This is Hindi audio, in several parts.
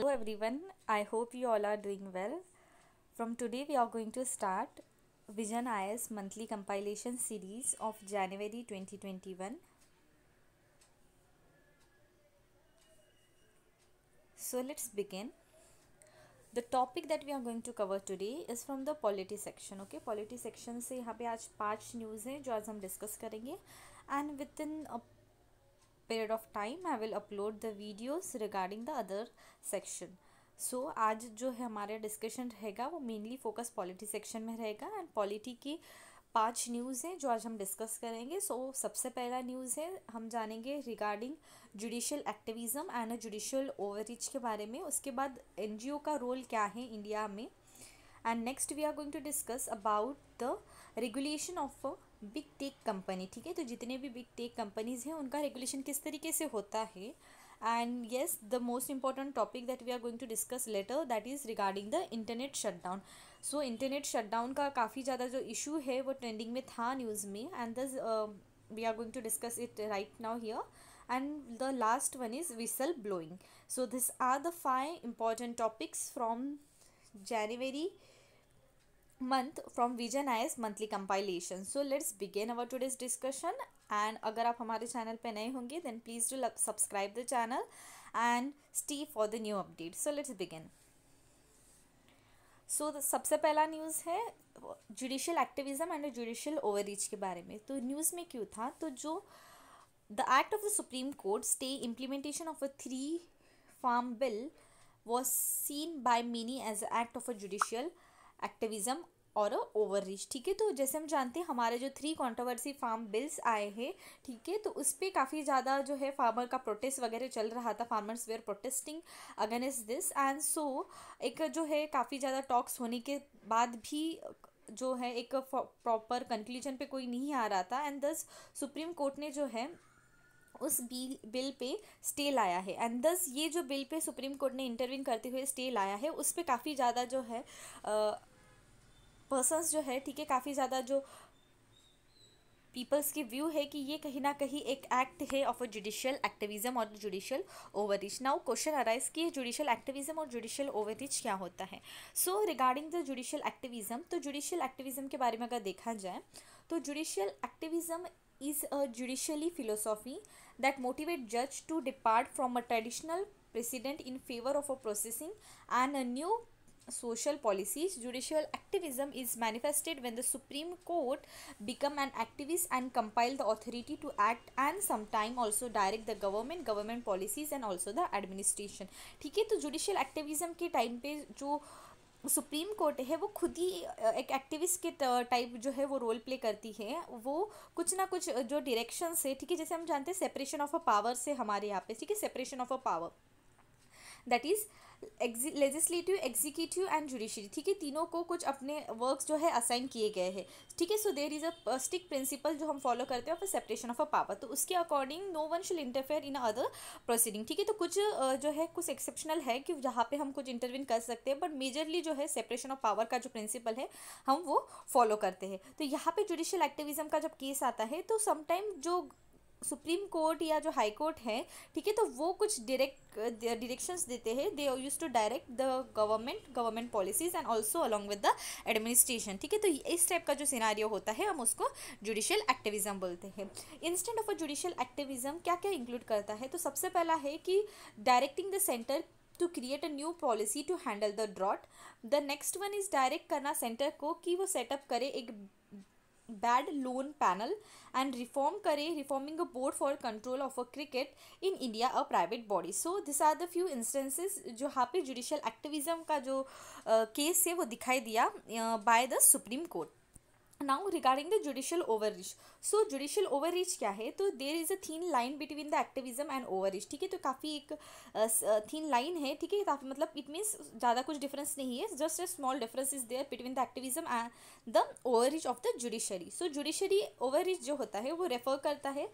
Hello everyone, I hope you all are doing well. From today we are going to start Vision IS monthly compilation series of January 2021. So let's begin. The topic that we are going to cover today is from the polity section. Okay, polity section say यहाँ पे आज news हैं जो discuss करेंगे and within a period of time I will upload the videos regarding the other section. So so, आज जो है हमारा डिस्कशन रहेगा वो मेनली फोकस पॉलिटी सेक्शन में रहेगा एंड पॉलिटी की पांच न्यूज़ हैं जो आज हम डिस्कस करेंगे सो so, सबसे पहला न्यूज़ है हम जानेंगे regarding judicial activism and judicial overreach के बारे में उसके बाद एनजीओ का रोल क्या है इंडिया में and next we are going to discuss about the regulation of big tech company ठीक है तो जितने भी बिग टेक कंपनीज़ हैं उनका रेगुलेशन किस तरीके से होता है and yes the most important topic that we are going to discuss later that is regarding the internet shut down so internet shutdown का काफ़ी ज़्यादा जो इशू है वो ट्रेंडिंग में था न्यूज़ में and this we are going to discuss it right now here and the last one is whistle blowing so this are the five important topics from January month from vision I S monthly compilation so let's begin our today's discussion and अगर आप हमारे चैनल पर नए होंगे then please do subscribe the channel and stay for the new update so let's begin so सबसे पहला न्यूज़ है judicial activism and judicial reach के बारे में तो न्यूज़ में क्यों था तो जो the act of the supreme court stay implementation of a three farm bill was seen by many as a act of a judicial activism और ओवर रीच ठीक है तो जैसे हम जानते हैं हमारे जो थ्री कॉन्ट्रोवर्सी फार्म बिल्स आए हैं ठीक है तो उस पर काफ़ी ज़्यादा जो है फार्मर का प्रोटेस्ट वगैरह चल रहा था farmers were protesting against this and so एक जो है काफ़ी ज़्यादा टॉक्स होने के बाद भी जो है एक प्रॉपर कंक्लूजन पे कोई नहीं आ रहा था एंड दस सुप्रीम कोर्ट ने जो है उस बिल बिल पे स्टे लाया है एंड दस ये जो बिल पे सुप्रीम कोर्ट ने इंटरविन करते हुए स्टे लाया है उस पर काफ़ी ज़्यादा जो है आ, पर्सनस जो है ठीक है काफ़ी ज़्यादा जो पीपल्स की व्यू है कि ये कहीं ना कहीं एक एक्ट है ऑफ अ जुडिशियल एक्टिविज्म और judicial overreach now question arise कि जुडिशियल एक्टिविज्म और जुडिशियल ओवरिच क्या होता है so regarding the judicial activism तो जुडिशियल एक्टिविज्म के बारे में अगर देखा जाए तो judicial activism is a judicially philosophy that motivate जज to depart from a traditional precedent in favour of a processing and a new social policies. Judicial activism is manifested when the Supreme Court become an activist and compile the authority to act and sometime also direct the government, government policies and also the administration. theek hai to judicial activism ke time pe jo supreme court है वो खुद ही एक एक्टिविस्ट के टाइप जो है वो रोल प्ले करती है वो कुछ ना कुछ जो डायरेक्शन से ठीक है जैसे हम जानते हैं सेपरेशन ऑफ अ पावर से हमारे यहाँ पे ठीक है separation of a power that is legislative executive and judiciary ठीक है तीनों को कुछ अपने वर्क्स जो है असाइन किए गए हैं ठीक है so there is a strict principle जो हम फॉलो करते हैं of separation of a power तो उसके according no one shall interfere in other proceeding ठीक है तो कुछ जो है कुछ एक्सेप्शनल है कि जहाँ पे हम कुछ इंटरवीन कर सकते हैं बट मेजरली जो है सेपरेशन ऑफ पावर का जो प्रिंसिपल है हम वो फॉलो करते हैं तो यहाँ पे जुडिशियल एक्टिविज्म का जब केस आता है तो समटाइम जो सुप्रीम कोर्ट या जो हाई कोर्ट है ठीक है तो वो कुछ डायरेक्ट डिरेक्शंस uh, देते हैं they use to direct the government government policies and also along with the administration ठीक है तो इस टाइप का जो सिनारियो होता है हम उसको जुडिशियल एक्टिविज्म बोलते हैं instead of a judicial activism क्या क्या इंक्लूड करता है तो सबसे पहला है कि directing the centre to create a new policy to handle the drought the next one is direct करना सेंटर को कि वो सेटअप करे एक bad loan panel and reform करे reforming a board for control of a cricket in India a private body so this are the few instances जो यहाँ पे जुडिशियल एक्टिविज्म का जो केस uh, है वो दिखाई दिया by the supreme Court now regarding the judicial overreach so judicial overreach क्या है तो there is a thin line between the activism and overreach ठीक है तो काफ़ी एक थीन लाइन है ठीक है काफ़ी मतलब इट मीन्स ज़्यादा कुछ डिफरेंस नहीं है just a small difference is there between the activism and the overreach of the judiciary so judiciary overreach जो होता है वो रेफर करता है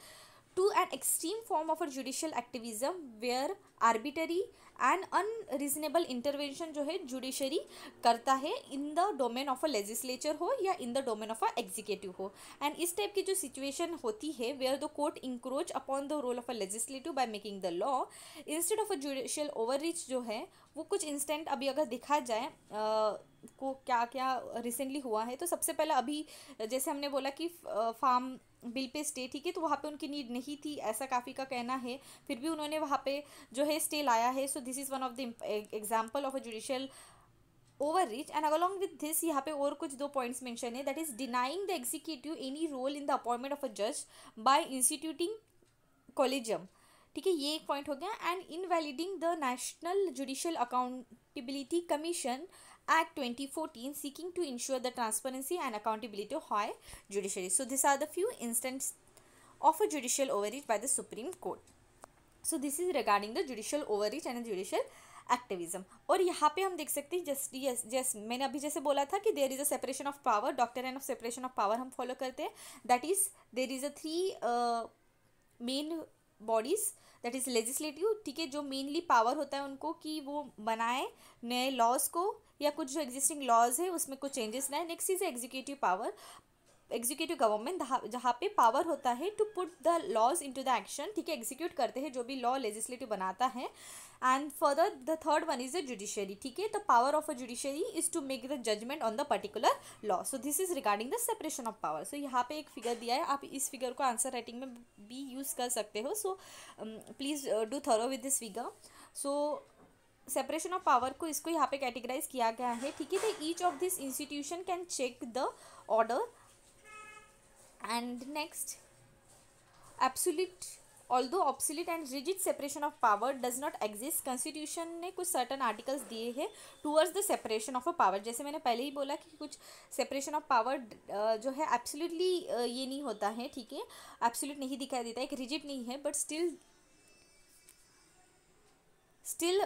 to an extreme form of a judicial activism where arbitrary and unreasonable intervention जो है जुडिशरी करता है in the domain of a legislature हो या in the domain of a executive हो एंड इस टाइप की जो सिचुएशन होती है where the court encroach upon the role of a legislative by making the law instead of a judicial over जो है वो कुछ इंस्टेंट अभी अगर देखा जाए को क्या क्या रिसेंटली हुआ है तो सबसे पहला अभी जैसे हमने बोला कि फार्म बिल पे स्टे ठीक है तो वहाँ पे उनकी नीड नहीं थी ऐसा काफ़ी का कहना है फिर भी उन्होंने वहाँ पे जो है स्टे लाया है so this is one of the example of a judicial overreach and along with this यहाँ पे और कुछ दो पॉइंट्स मेंशन है that is denying the executive any role in the appointment of a जज बाय इंस्टीट्यूटिंग कॉलेजियम ठीक है ये एक पॉइंट हो गया and invalidating the National Judicial Accountability Commission Act twenty fourteen seeking to ensure the transparency and accountability high judiciary so this are the few instances of a judicial over by the supreme Court so this is regarding the judicial over and judicial activism और यहाँ पे हम देख सकते हैं जस्ट यस जस मैंने अभी जैसे बोला था कि there is a separation of power doctrine of separation of power हम फॉलो करते हैं that is there is a three main bodies that is legislative ठीक है जो मेनली पावर होता है उनको कि वो बनाए नए लॉज को या कुछ जो एग्जिस्टिंग लॉज है उसमें कुछ चेंजेस लाए next is executive power executive government जहाँ पे पावर होता है to put the laws into the action ठीक है एग्जीक्यूट करते हैं जो भी लॉ लेजिस्लेटिव बनाता है and further the third one is a judiciary ठीक है the power of a judiciary is to make the judgement on the particular law so this is regarding the separation of power so यहाँ पे एक फिगर दिया है आप इस फिगर को आंसर राइटिंग में भी यूज़ कर सकते हो so please do through with this figure so separation of power को इसको यहाँ पे कैटेगराइज किया गया है ठीक है the each of this institution can check the order and next absolute although absolute and rigid separation of power does not exist constitution ने कुछ सर्टन आर्टिकल्स दिए हैं towards the separation of a power जैसे मैंने पहले ही बोला कि कुछ सेपरेशन ऑफ पावर जो है एब्सोल्युटली ये नहीं होता है ठीक है एब्सोल्यूट नहीं दिखाई देता एक रिजिट नहीं है but still still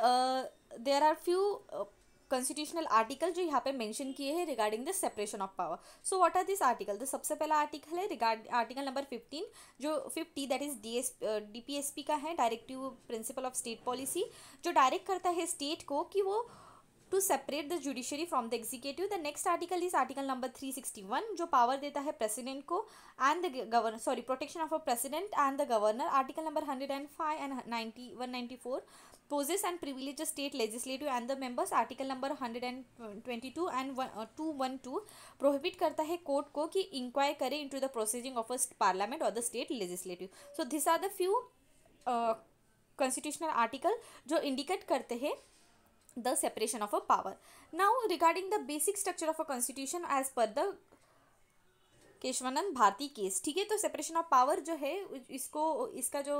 there are few constitutional article जो यहाँ पे मेंशन किए हैं regarding the separation of power so what are this article तो सबसे पहला आर्टिकल है रिगार्ड आर्टिकल नंबर फिफ्टीन जो fifty that is D S D P S P का है directive principle of state policy जो डायरेक्ट करता है स्टेट को कि वो to separate the judiciary from the executive the next article is article number three sixty one जो पावर देता है प्रेसिडेंट को and the governor sorry protection of a president and the governor article number hundred and five and ninety one ninety four poses and privileges state legislative and the members article number 122 and 212 prohibit करता है कोर्ट को कि इंक्वायर करे the proceeding of a parliament or the state legislative so these are the few uh, constitutional article जो indicate करते हैं the separation of a power now regarding the basic structure of a constitution as per the Kesavananda Bharati case ठीक है तो सेपरेशन ऑफ पावर जो है इसको इसका जो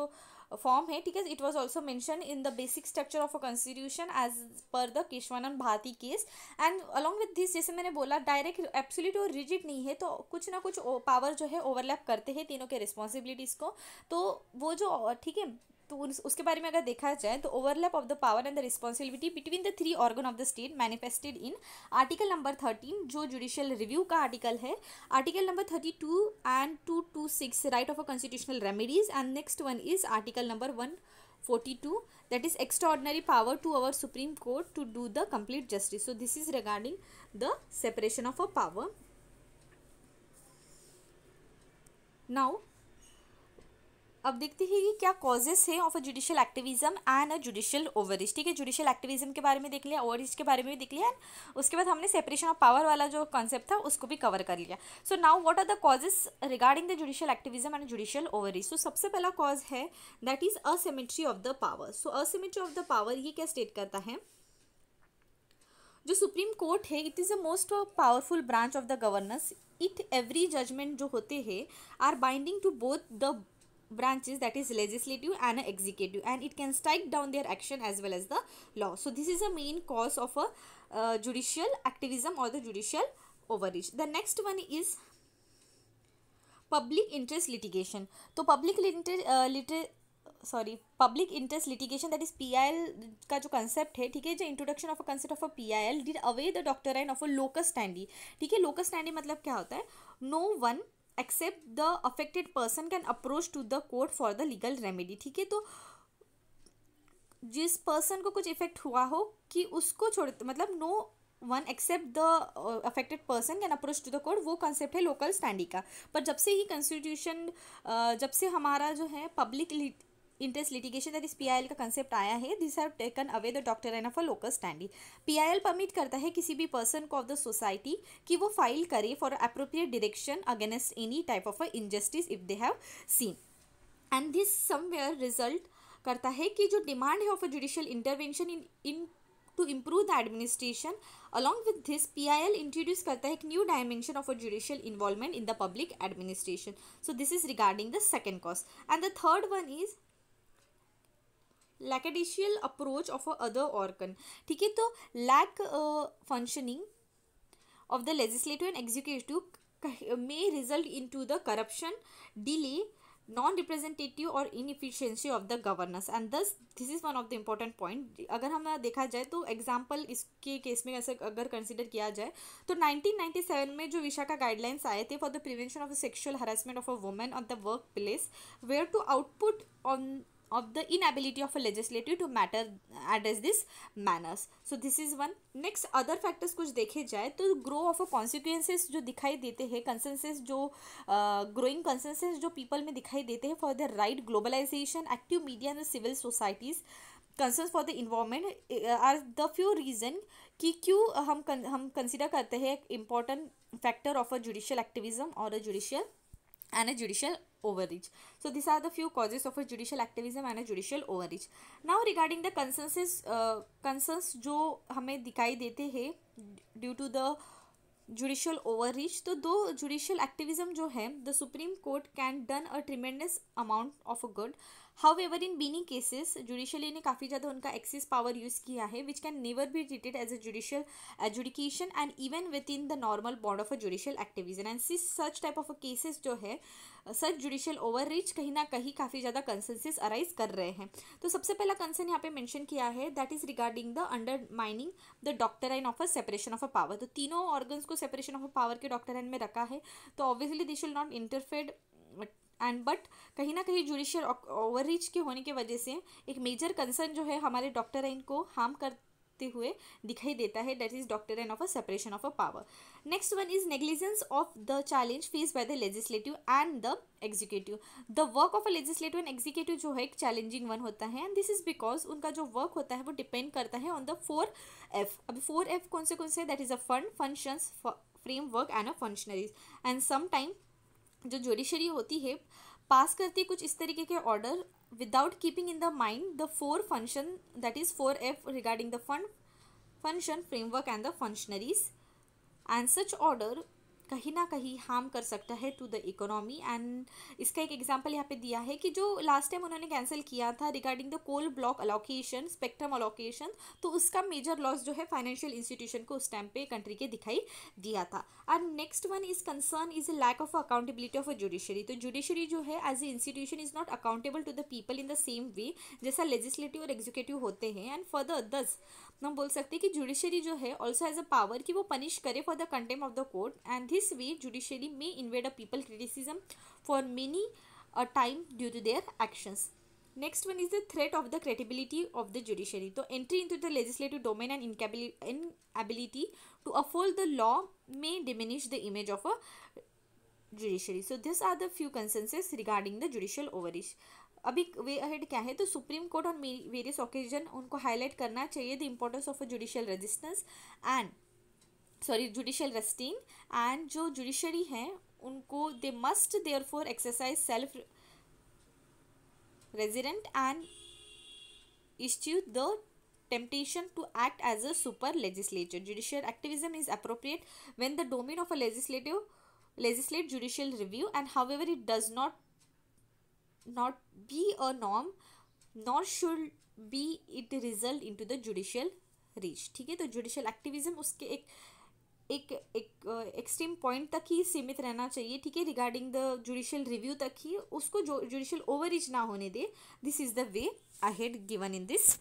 फॉर्म है ठीक है it was also mention in the basic structure of a constitution as per the Kesavananda Bharati case and along with this जैसे मैंने बोला डायरेक्ट एब्सोल्यूट और रिजिड नहीं है तो कुछ ना कुछ पावर जो है ओवरलैप करते हैं तीनों के रिस्पॉन्सिबिलिटीज़ को तो वो जो ठीक है तो उसके बारे में अगर देखा जाए तो overlap of the power and the responsibility between the three organ of the state manifested in article number thirteen जो जुडिशियल रिव्यू का आर्टिकल है article number thirty two and two two six right of a constitutional remedies and next one is article number one forty two that is extraordinary power to our Supreme Court to do the complete justice so this is regarding the separation of a power now अब देखते हैं कि क्या कॉजेस है of a judicial activism and a judicial overreach ठीक है जुडिशियल एक्टिविज्म के बारे में देख लिया ओवरिज के बारे में भी देख लिया एंड उसके बाद हमने सेपरेशन ऑफ पावर वाला जो कॉन्सेप्ट था उसको भी कवर कर लिया so now what are the causes regarding the judicial activism and judicial overreach तो सबसे पहला कॉज है that is asymmetry of the power so asymmetry of the power ये क्या स्टेट करता है जो सुप्रीम कोर्ट है it is a most powerful branch of the governance it every judgement जो होते हैं are binding to both the branches that is legislative and executive and it can strike down their action as well as the law so this is a main cause of a uh, judicial activism or the judicial overreach the next one is public interest litigation तो public interest uh, liter, sorry public interest litigation that is P I L का जो कंसेप्ट है ठीक है जो introduction of a concept of a P I L did away the doctrine of a locus standi ठीक है लोकस स्टैंडी मतलब क्या होता है no one except the affected person can approach to the court for the legal remedy ठीक है तो जिस पर्सन को कुछ इफेक्ट हुआ हो कि उसको छोड़ मतलब no one except the affected person can approach to the court वो कंसेप्ट है लोकल स्टैंडिंग का पर जब से ही कॉन्स्टिट्यूशन uh, जब से हमारा जो है public interest litigation that is L का कंसेप्ट आया है this have taken away the doctrine of a local standing L permit करता है किसी भी पर्सन को ऑफ द सोसाइटी कि वो फाइल करे for appropriate direction against any type of a injustice if they have seen and this somewhere result करता है कि जो डिमांड है of a judicial intervention in in to improve the administration along with this P I L introduce करता है एक new dimension of a judicial involvement in the public administration so this is regarding the second cause and the third one is लैकेडिशियल approach of a other organ ठीक है तो lack functioning of the legislative and executive may result in to the corruption delay non representative और inefficiency of the governance and thus this is one of the important point अगर हम देखा जाए तो एग्जाम्पल इसके केस में ऐसे अगर कंसिडर किया जाए तो नाइनटीन सेवन में जो विशा का गाइडलाइंस आए थे for the prevention of sexual harassment of a women on the workplace where to output on of the inability of a legislative to matter address this manners so this is one next other factors kuch dekhe jaye to grow of a consequences jo dikhai dete hai consensus jo uh, growing consensus jo people mein dikhai dete hai for the right globalization active media and civil societies concern for the environment are the few reason कि क्यों हम हम कंसिडर करते हैं एक important factor of a judicial activism और a judicial and a judicial overreach. So these are the few causes of a judicial activism and a judicial overreach. Now regarding the consensus uh, concerns jo hame dikhai dete hai due to the judicial overreach तो दो judicial activism जो है the Supreme Court can done a tremendous amount of a good however in many cases judiciary ने काफ़ी ज़्यादा उनका एक्सेस पावर यूज़ किया है which can never be treated as a judicial adjudication and even with in the normal bound of a judicial activism and this such type of cases जो है सच जुडिशियल ओवर रीच कहीं ना कहीं काफ़ी ज़्यादा कंसेंसिस अराइज कर रहे हैं तो सबसे पहला कंसर्न यहाँ पे मैंशन किया है that is regarding the undermining the doctrine of a separation of a power तो तीनों ऑर्गन्स को सेपरेशन ऑफ अ पावर के डॉक्टर एंड में रखा है तो obviously this should not interfere and but कहीं ना कहीं जुडिशियल ओवररीच के होने की वजह से एक मेजर कंसर्न जो है हमारे डॉक्टर एंड को हार्म कर करते हुए दिखाई देता है that is doctrine of a separation of a power next one is negligence of the challenge face by the legislative and the executive the work of a legislative and executive जो है एक चैलेंजिंग वन होता है एंड दिस इज बिकॉज उनका जो वर्क होता है वो डिपेंड करता है ऑन द फोर एफ अभी फोर एफ कौन से कौन से that is a fund functions framework and a functionaries and some जो जुडिशरी होती है पास करती है कुछ इस तरीके के order without keeping in the mind the four function that is four F regarding the fund function framework and the functionaries and such order कहीं ना कहीं हार्म कर सकता है टू द इकोनॉमी एंड इसका एक एग्जाम्पल यहाँ पे दिया है कि जो लास्ट टाइम उन्होंने कैंसिल किया था regarding the coal block allocation spectrum allocation तो उसका मेजर लॉस जो है फाइनेंशियल इंस्टीट्यूशन को उस टाइम पे कंट्री के दिखाई दिया था and next one is concern is lack of accountability of a judiciary तो जुडिशरी जो है as a institution is not accountable to the people in the same way जैसा लेजिस्लेटिव और एग्जीक्यूटिव होते हैं एंड फर्दर दस हम बोल सकते हैं कि जुडिशरी जो है ऑल्सो एज अ पावर कि वो पनिश करे for the contempt of the court and this way, judiciary may invade a people criticism for many a uh, time due to their actions. Next one is the threat of the credibility of the judiciary तो entry in to the legislative and inability to to uphold the law diminish diminish the image of a judiciary so this are the few consensuses regarding the judicial अभी वे अहेड क्या है तो सुप्रीम कोर्ट और वेरियस ओकेजन उनको हाईलाइट करना चाहिए the importance of a judicial resistance and sorry judicial resting and जो जुडिशरी हैं उनको they must therefore exercise self resident and issue the temptation to act as a super legislature judicial activism is appropriate when the domain of a legislative legislate judicial review and however it does not not be a norm not should be it result in to the judicial reach ठीक है तो जुडिशियल एक्टिविज्म उसके एक uh, एक एक एक्सट्रीम पॉइंट तक ही सीमित रहना चाहिए ठीक है रिगार्डिंग द जुडिशियल रिव्यू तक ही उसको जो जुडिशियल ओवर ना होने दे this is the way given in this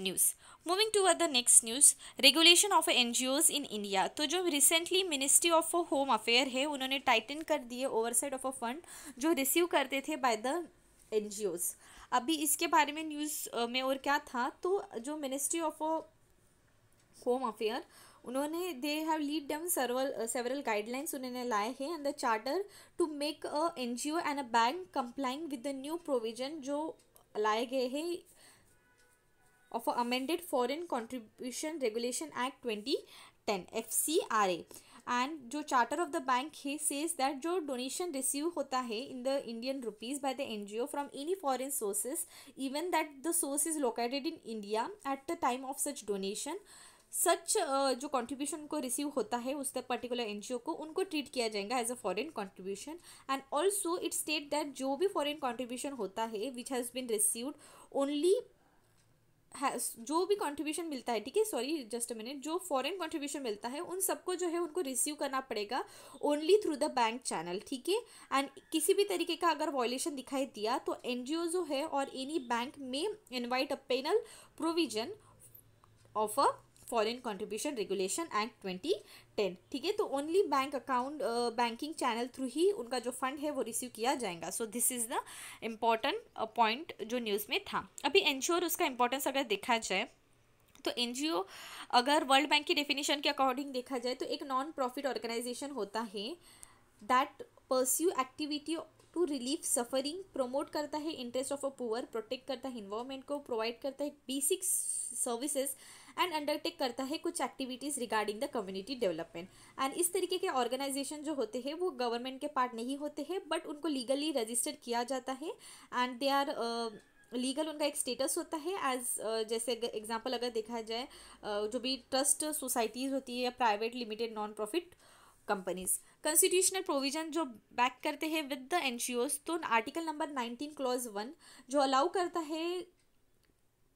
news moving to the next news regulation of N G Os in India तो जो recently ministry of home affair है उन्होंने टाइटन कर दिए साइड ऑफ अ फंड जो रिसीव करते थे द एन जी ओज अभी इसके बारे में न्यूज़ में और क्या था तो जो मिनिस्ट्री ऑफ होम अफेयर उन्होंने they have laid down several several guidelines उन्होंने लाए हैं and the charter to make a N G O and a bank complying with the new provision जो लाए गए हैं of amended foreign contribution regulation act twenty ten F C R A and जो चार्टर ऑफ द बैंक है सेज दैट जो डोनेशन रिसीव होता है in the Indian rupees by the N G O from any foreign sources even that the source is located in India at the time of such donation such जो कंट्रीब्यूशन को रिसीव होता है उस पर्टिकुलर एन को उनको ट्रीट किया जाएगा as a foreign contribution and also it state that जो भी फॉरेन कंट्रीब्यूशन होता है which has been received only जो भी कंट्रीब्यूशन मिलता है ठीक है सॉरी जस्ट अ मिनट जो फॉरेन कंट्रीब्यूशन मिलता है उन सबको जो है उनको रिसीव करना पड़ेगा only through the bank channel ठीक है एंड किसी भी तरीके का अगर वॉयलेशन दिखाई दिया तो एन जो है और एनी बैंक में invite a penal provision of a foreign contribution regulation act twenty ten ठीक है तो only bank account banking channel through ही उनका जो फंड है वो रिसीव किया जाएगा so this is the important point जो न्यूज़ में था अभी इंश्योर उसका इम्पोर्टेंस अगर देखा जाए तो एन अगर वर्ल्ड बैंक की डेफिनेशन के अकॉर्डिंग देखा जाए तो एक नॉन प्रॉफिट ऑर्गेनाइजेशन होता है that pursue activity to relief suffering promote करता है interest of a poor protect करता है इन्वायरमेंट को प्रोवाइड करता है बेसिक सर्विसेज एंड अंडरटेक करता है कुछ activities regarding the community development and इस तरीके के ऑर्गेनाइजेशन जो होते हैं वो गवर्नमेंट के पार्ट नहीं होते हैं बट उनको लीगली रजिस्टर्ड किया जाता है एंड दे आर लीगल उनका एक स्टेटस होता है एज uh, जैसे एग्जाम्पल अगर देखा जाए uh, जो भी ट्रस्ट सोसाइटीज़ होती है या private limited non profit companies constitutional provision जो बैक करते हैं विद द एन तो article number nineteen clause one जो अलाउ करता है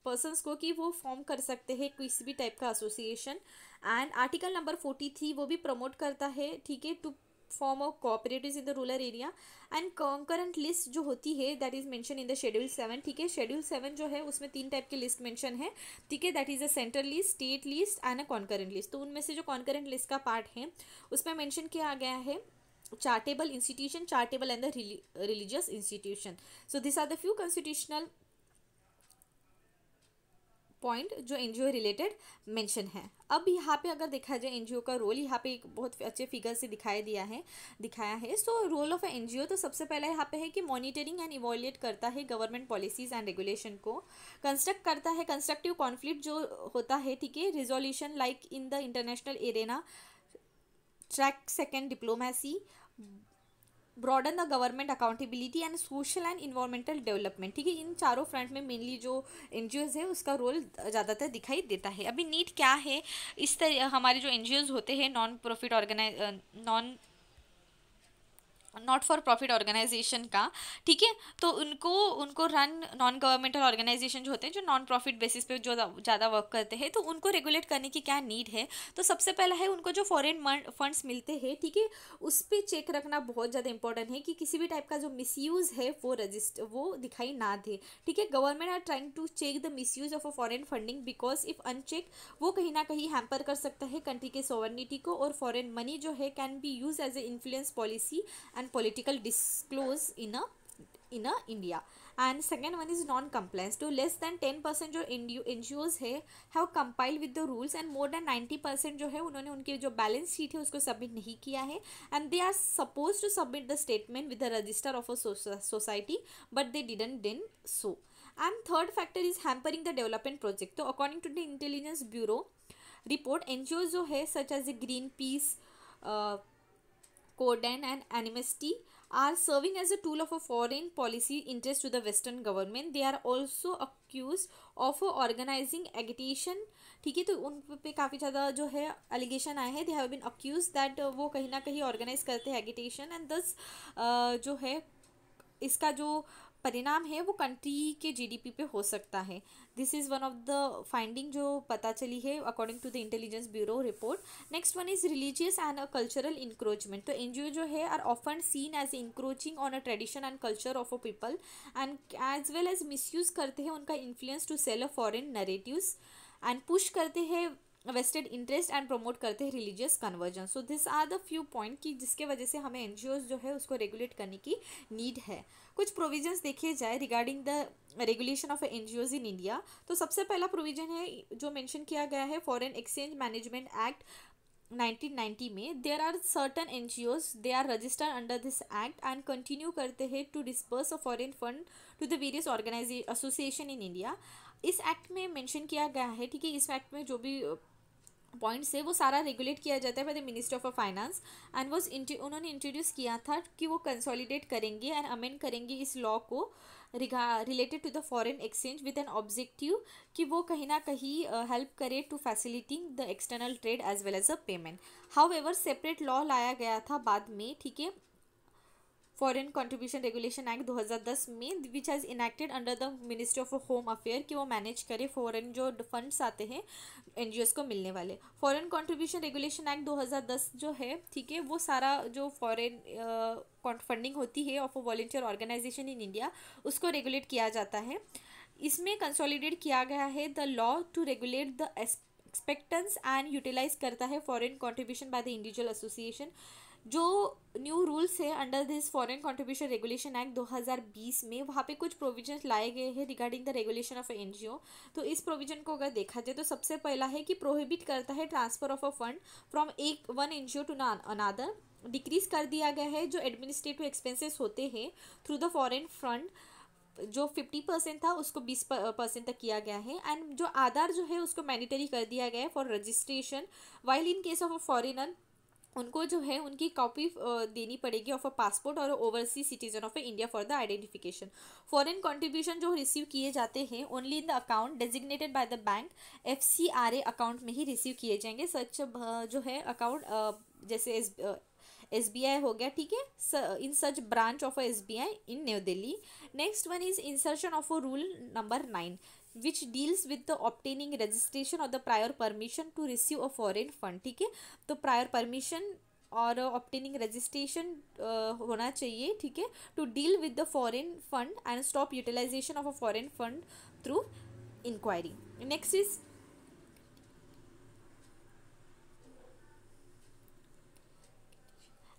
पर्सनस को कि वो फॉर्म कर सकते हैं किसी भी टाइप का association and article number forty three वो भी प्रमोट करता है ठीक है to form of cooperative in the rural area and concurrent list जो होती है that is mention in the schedule seven ठीक है शेड्यूल सेवन जो है उसमें तीन टाइप की लिस्ट मेंशन है ठीक है that is a central list state list and a concurrent list तो उनमें से जो कॉन्करेंट लिस्ट का पार्ट है उसमें मैंशन किया गया है charitable institution charitable and the religious institution so this are the few constitutional point जो एन रिलेटेड मेंशन है अब यहाँ पे अगर देखा जाए एन का रोल यहाँ पे एक बहुत अच्छे फिगर से दिखाई दिया है दिखाया है सो रोल ऑफ एन तो सबसे पहला यहाँ पे है कि मॉनिटरिंग एंड इवोल्यूट करता है गवर्नमेंट पॉलिसीज़ एंड रेगुलेशन को कंस्ट्रक्ट करता है कंस्ट्रक्टिव कॉन्फ्लिक्ट जो होता है ठीक है resolution like in the international arena track second diplomacy broaden the government accountability and social and environmental development ठीक है इन चारों फ्रंट में मेनली जो एन है उसका रोल ज़्यादातर दिखाई देता है अभी नीट क्या है इस तरह हमारे जो एन होते हैं non profit organise non not for profit organisation का ठीक है तो उनको उनको रन नॉन गवर्नमेंटल ऑर्गेनाइजेशन जो होते हैं जो नॉन प्रॉफिट बेसिस पे जो ज़्यादा वर्क करते हैं तो उनको रेगुलेट करने की क्या नीड है तो सबसे पहला है उनको जो फॉरेन फंड्स मिलते हैं ठीक है थीके? उस पर चेक रखना बहुत ज़्यादा इंपॉर्टेंट है कि किसी भी टाइप का जो मिस है वो रजिस्ट वो दिखाई ना दे ठीक है government are trying to check the miss of a foreign funding because if unchecked वो कहीं ना कहीं हैम्पर कर सकता है कंट्री के सोवर्निटी को और फॉरन मनी जो है can be use as a influence policy and political disclose in a in a India. And second one is non-compliance. To less than 10% जो एन जी ओज है have compile with the rules and more than 90% जो है उन्होंने उनके जो बैलेंस शीट है उसको सबमिट नहीं किया है and they are suppose to submit the statement with the register of a society but they didn't then so and third factor is hampering the development project तो according to the intelligence bureau report N जो है such as a Greenpeace Codan and Animesti are serving as a tool of a foreign policy interest to the Western government. They are also accused of organizing agitation. ठीक है तो उन पे काफ़ी ज़्यादा जो है एलिगेशन आए हैं they have been accuse that वो कहीं ना कहीं ऑर्गेनाइज करते हैं एगिटेशन एंड दस जो है इसका जो परिणाम है वो कंट्री के जीडीपी पे हो सकता है this is one of the finding जो पता चली है according to the intelligence bureau report next one is religious and a cultural encroachment तो एन जो है are often seen as encroaching on a tradition and culture of a people and as well as miss करते हैं उनका influence to sell a foreign narrative and push करते हैं वेस्टेड इंटरेस्ट एंड प्रमोट करते हैं religious conversion so this are the few point कि जिसके वजह से हमें एन जो है उसको रेगुलेट करने की नीड है कुछ प्रोविजंस देखे जाए regarding the regulation of N in India तो सबसे पहला प्रोविजन है जो मेंशन किया गया है फॉरेन एक्सचेंज मैनेजमेंट एक्ट 1990 में there are certain N G Os they are registered under this act and continue करते हैं to disperse a foreign fund to the various organise association in India इस एक्ट में मैंशन किया गया है ठीक है इस एक्ट में जो भी पॉइंट से वो सारा रेगुलेट किया जाता है by the minister of finance and was उन्होंने इंट्रोड्यूस किया था कि वो कंसोलिडेट करेंगे एंड अमेंड करेंगे इस लॉ को related to the foreign exchange with an objective कि वो कहीं ना कहीं हेल्प करे to facilitating the external trade as well as a payment however separate law लाया गया था बाद में ठीक है फॉरेन कंट्रीब्यूशन रेगुलेशन एक्ट 2010 में which has enacted under the ministry of home affair कि वो मैनेज करे फॉरेन जो फंड्स आते हैं एन को मिलने वाले फॉरेन कंट्रीब्यूशन रेगुलेशन एक्ट 2010 जो है ठीक है वो सारा जो फॉरेन फंडिंग होती है of a voluntary organisation in India उसको रेगुलेट किया जाता है इसमें कंसोलिडेट किया गया है the law to regulate the acceptance and utilise करता है foreign contribution by the individual association जो न्यू रूल्स है under this foreign contribution regulation act 2020 में वहाँ पे कुछ प्रोविजन लाए गए हैं regarding the regulation of N तो इस प्रोविजन को अगर देखा जाए तो सबसे पहला है कि प्रोहिबिट करता है transfer of a fund from एक one N to another decrease कर दिया गया है जो एडमिनिस्ट्रेटिव एक्सपेंसेस होते हैं थ्रू द फॉरेन फंड जो फिफ्टी परसेंट था उसको बीस परसेंट तक किया गया है एंड जो आधार जो है उसको मैंडेटरी कर दिया गया है for registration while in case of a foreigner उनको जो है उनकी कॉपी देनी पड़ेगी ऑफ अ पासपोर्ट और overseas citizen of India for the identification foreign contribution जो रिसीव किए जाते हैं only in the account designated by the bank F C R A account में ही रिसीव किए जाएंगे सच जो है अकाउंट जैसे एस एस बी आई हो गया ठीक है in such branch of S B I in New Delhi next one is insertion of a rule number nine which deals with the obtaining registration और the prior permission to receive a foreign fund ठीक है तो प्रायर परमिशन और ऑप्टेनिंग रजिस्ट्रेशन uh, होना चाहिए ठीक है to deal with the foreign fund and stop utilization of a foreign fund through inquiry next is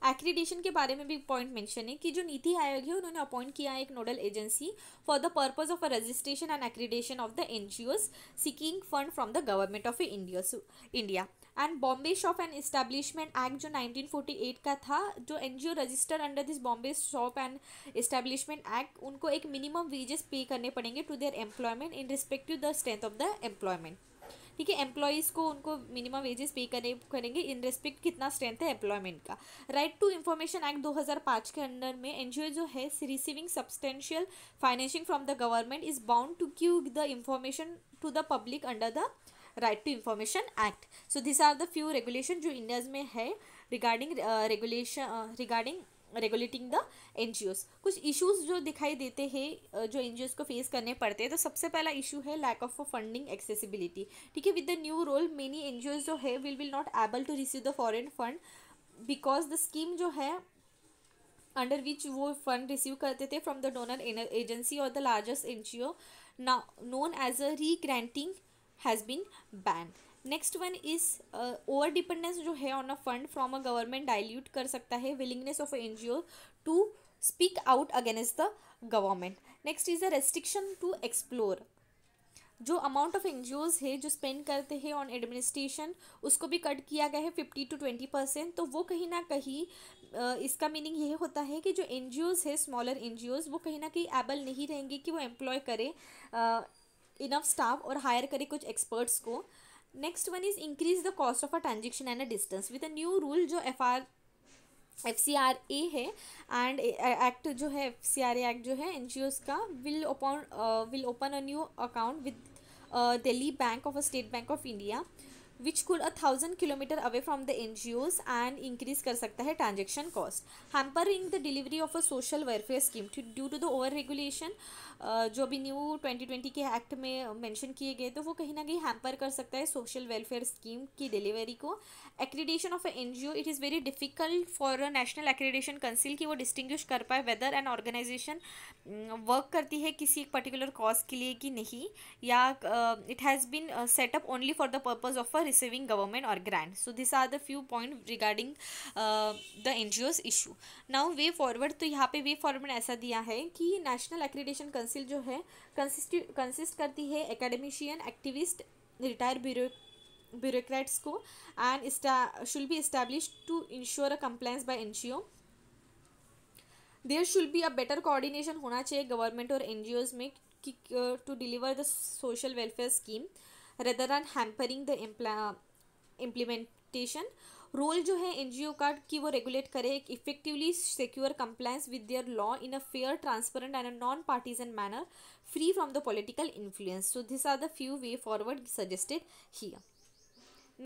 accreditation के बारे में भी एक पॉइंट मेंशन है कि जो नीति आयोग है उन्होंने अपॉइंट किया है एक nodal agency for the purpose of a registration and accreditation of the N G Os seeking fund from the government of India India and Bombay shop and establishment act जो 1948 का था जो N G O register under this Bombay shop and establishment act उनको एक मिनिमम वेजेस पे करने पड़ेंगे to their employment in respect to the strength of the employment ठीक है एम्प्लॉयज़ को उनको मिनिमम वेजेस पे करने करेंगे इन रिस्पेक्ट कितना स्ट्रेंथ है एम्प्लॉयमेंट का राइट टू इन्फॉर्मेशन एक्ट 2005 के अंडर में एन जो है receiving substantial financing from the government is bound to क्यू the information to the public under the right to information act so this are the few regulation जो इंडियाज में है regarding regulation regarding regulating the N कुछ इश्यूज जो दिखाई देते हैं जो एन को फेस करने पड़ते हैं तो सबसे पहला इशू है लैक ऑफ फंडिंग एक्सेसिबिलिटी ठीक है with the new role many N जो है will will not able to receive the foreign fund because the scheme जो है अंडर विच वो फंड रिसीव करते थे फ्रॉम द डोनर एजेंसी और the largest N G O known as a re granting has been banned next one is over dependence जो है on a fund from a government dilute कर सकता है willingness of N G O to speak out against the government next is a restriction to explore जो amount of N G Os है जो स्पेंड करते हैं ऑन एडमिनिस्ट्रेशन उसको भी कट किया गया है फिफ्टी टू ट्वेंटी परसेंट तो वो कहीं ना कहीं uh, इसका मीनिंग यह होता है कि जो एन जी ओज है स्मॉलर एन जी ओज वो कहीं ना कहीं एबल नहीं रहेंगे कि वो एम्प्लॉय करें इनफ uh, स्टाफ और हायर करें कुछ एक्सपर्ट्स को next one is increase the cost of a transaction and a distance with a new rule जो F R F C R A है एंड एक्ट जो है F C R A act जो है एन जी ओज का will open will open a new account with Delhi bank of a State Bank of India which could a thousand kilometre away from the N G Os and increase कर सकता है transaction cost hampering the delivery of a social welfare scheme due to the over regulation जो भी न्यू ट्वेंटी ट्वेंटी के एक्ट में मैंशन किए गए तो वो कहीं ना कहीं हैम्पर कर सकता है सोशल वेलफेयर स्कीम की डिलीवरी को accreditation of N G O it is very difficult for national accreditation council की वो डिस्टिंग्विश कर पाए वेदर एंड ऑर्गेनाइजेशन वर्क करती है किसी एक पर्टिकुलर कॉज के लिए कि नहीं या it has been set up only for the purpose of a receiving government or grant so these are the few point regarding uh, the ngos issue now way forward to यहाँ pe way forward aisa diya hai ki national accreditation council jo hai consist consist karti hai academician activist retired bureau bureaucrats को and should be should to ensure a ensure by N G O there should be a better coordination होना चाहिए गवर्नमेंट और एन जी ओज में to deliver the social welfare scheme rather than hampering the implementation role जो है एन जी ओ का कि वो रेगुलेट करे एक effectively secure compliance with your law in a fair transparent and a non partisan manner free from the political influence so this are the few way forward suggested ही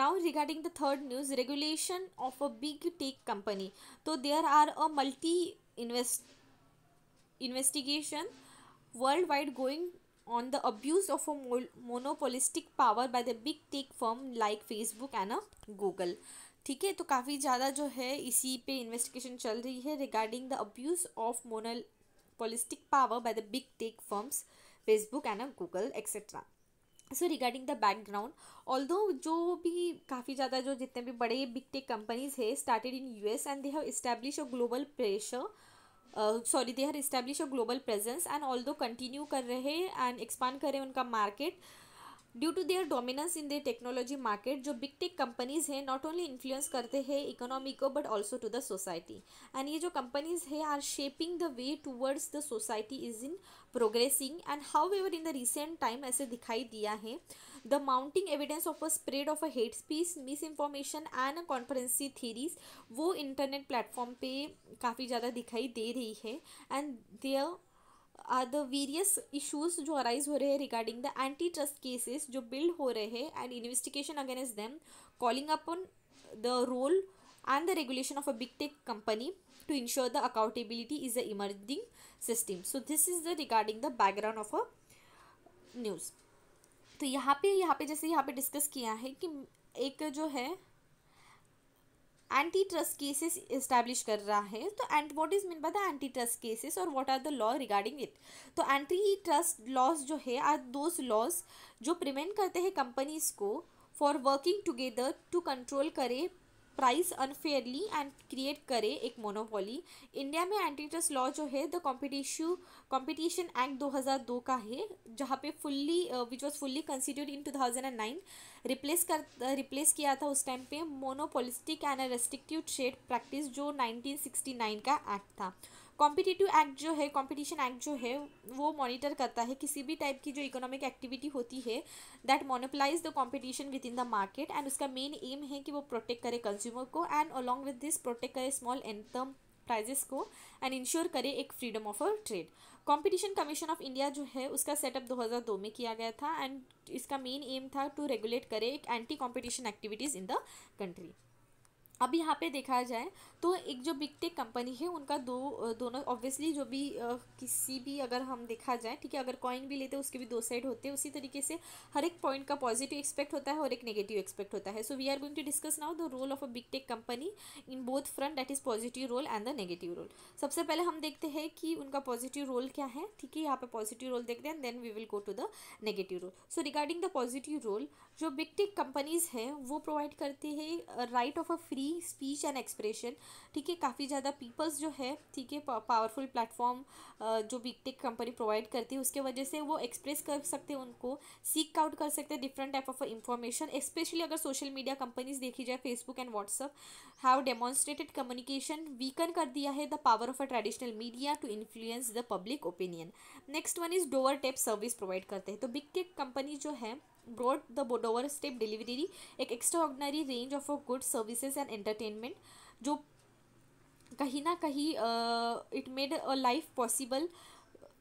now regarding the third news regulation of a big tech company तो there are a multi invest investigation world wide going on the abuse of a monopolistic power by the big tech firm like Facebook and a uh, Google ठीक है तो काफ़ी ज़्यादा जो है इसी पे इन्वेस्टिगेशन चल रही है रिगार्डिंग द अब्यूज़ ऑफ मोनल power by the big tech firms Facebook and Google etcetera so regarding the background although जो भी काफ़ी ज़्यादा जो जितने भी बड़े बिग टेक कंपनीज है started in US and they have establish a global pressure sorry they her establish a global presence and although continue कर रहे एंड एक्सपांड करें उनका market due to their dominance in the technology market जो बिग टेक कंपनीज़ हैं नॉट ओनली इन्फ्लुएंस करते हैं इकोनॉमी को but also to the society and ये जो कंपनीज़ है are shaping the way towards the society is in progressing and however in the recent time ऐसे दिखाई दिया है the mounting evidence of a spread of a hate speech misinformation and conspiracy theories वो इंटरनेट प्लेटफॉर्म पर काफ़ी ज़्यादा दिखाई दे रही है and there are the various issues जो अराइज हो रहे हैं regarding the anti trust cases जो बिल्ड हो रहे हैं and investigation against them calling upon the role and the regulation of a big tech company to ensure the accountability is the emerging system so this is the regarding the background of a news तो यहाँ पे यहाँ पे जैसे यहाँ पे डिस्कस किया है कि एक जो है एंटी ट्रस्ट केसेस इस्टेब्लिश कर रहा है तो and what is mean by the anti trust cases और what are the law regarding it तो एंटी ट्रस्ट लॉज जो है आर दोज लॉज जो प्रिवेंट करते हैं कंपनीज को for working together to control करे प्राइस अनफेयरली एंड क्रिएट करे एक मोनोपोली इंडिया में एंटी ट्रस्ट लॉ जो है द कॉम्पिटिशू कॉम्पिटिशन एक्ट 2002 का है जहाँ पे fully which was fully constitute in 2009 replace कर रिप्लेस uh, किया था उस टाइम पे monopolistic and restrictive trade practice जो 1969 का एक्ट था कॉम्पिटिटिव एक्ट जो है कॉम्पिटिशन एक्ट जो है वो मॉनिटर करता है किसी भी टाइप की जो इकोनॉमिक एक्टिविटी होती है that monopolize the competition with in the market and उसका मेन एम है कि वो प्रोटेक्ट करे कंज्यूमर को and along with this protect करे स्मॉल एंड टर्म प्राइजेस को एंड इंश्योर करे एक freedom of trade competition commission of India जो है उसका सेटअप 2002 में किया गया था एंड इसका मेन एम था टू रेगुलेट करे एक anti competition activities in the country अब यहाँ पे देखा जाए तो एक जो बिग टेक कंपनी है उनका दो दोनों ऑब्वियसली जो भी किसी भी अगर हम देखा जाए ठीक है अगर कॉइन भी लेते हैं उसके भी दो साइड होते हैं उसी तरीके से हर एक पॉइंट का पॉजिटिव एक्सपेक्ट होता है और एक नेगेटिव एक्सपेक्ट होता है so we are going to discuss now the role of a big tech company in both front that is positive role and the negative role सबसे पहले हम देखते हैं कि उनका पॉजिटिव रोल क्या है ठीक है यहाँ पे पॉजिटिव रोल देखते हैं then we will go to the negative role so regarding the positive role जो बिग टेक कंपनीज हैं वो प्रोवाइड करते हैं right of a free speech and expression ठीक है काफ़ी ज़्यादा पीपल्स जो है ठीक है पावरफुल प्लेटफॉर्म जो बिग टेक कंपनी प्रोवाइड करती है उसके वजह से वो एक्सप्रेस कर सकते हैं उनको सीक आउट कर सकते हैं different type of information specially अगर सोशल मीडिया कंपनीज देखी जाए Facebook and WhatsApp have demonstrated communication weaken कर दिया है the power of a traditional media to influence the public opinion next one is doorstep service provide करते हैं तो बिग टेक कंपनी जो है broad the doorstep delivery एक range of of good services and entertainment जो कहीं ना कहीं it made a life possible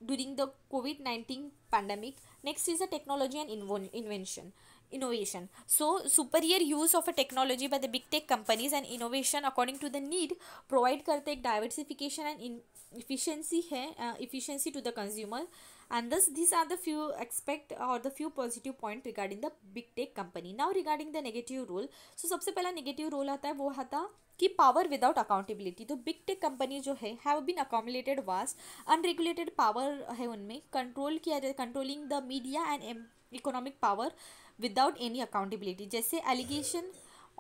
during the COVID nineteen pandemic next is a technology and invention innovation so superior use of a technology by the big tech companies and innovation according to the need provide करते एक डाइवर्सिफिकेशन एंड इफिशियंसी है efficiency to the consumer and thus these are the few expect or the few positive point regarding the big tech company now regarding the negative rule so sabse pehla negative rule आता है वो आता कि पावर विदाउट अकाउंटेबिलिटी तो बिग टेक कंपनी जो है have been accumulated vast unregulated power है उनमें कंट्रोल किया जाए controlling the media and economic power without any accountability जैसे allegation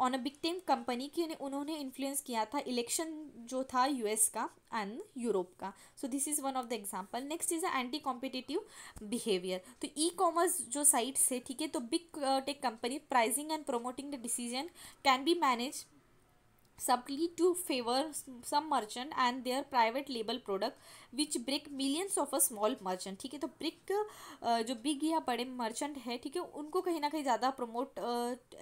on a big tech company की उन्होंने इन्फ्लुएंस किया था इलेक्शन जो था यूएस का एंड यूरोप का so this is one of the example next is a anti competitive behaviour तो ई कॉमर्स जो साइट्स है ठीक है तो big tech company pricing and promoting the decision can be manage subtly to favor some merchant and their private label product which break millions of a small merchant ठीक है तो ब्रिक जो बिग या बड़े मर्चेंट है ठीक है उनको कहीं ना कहीं ज़्यादा प्रमोट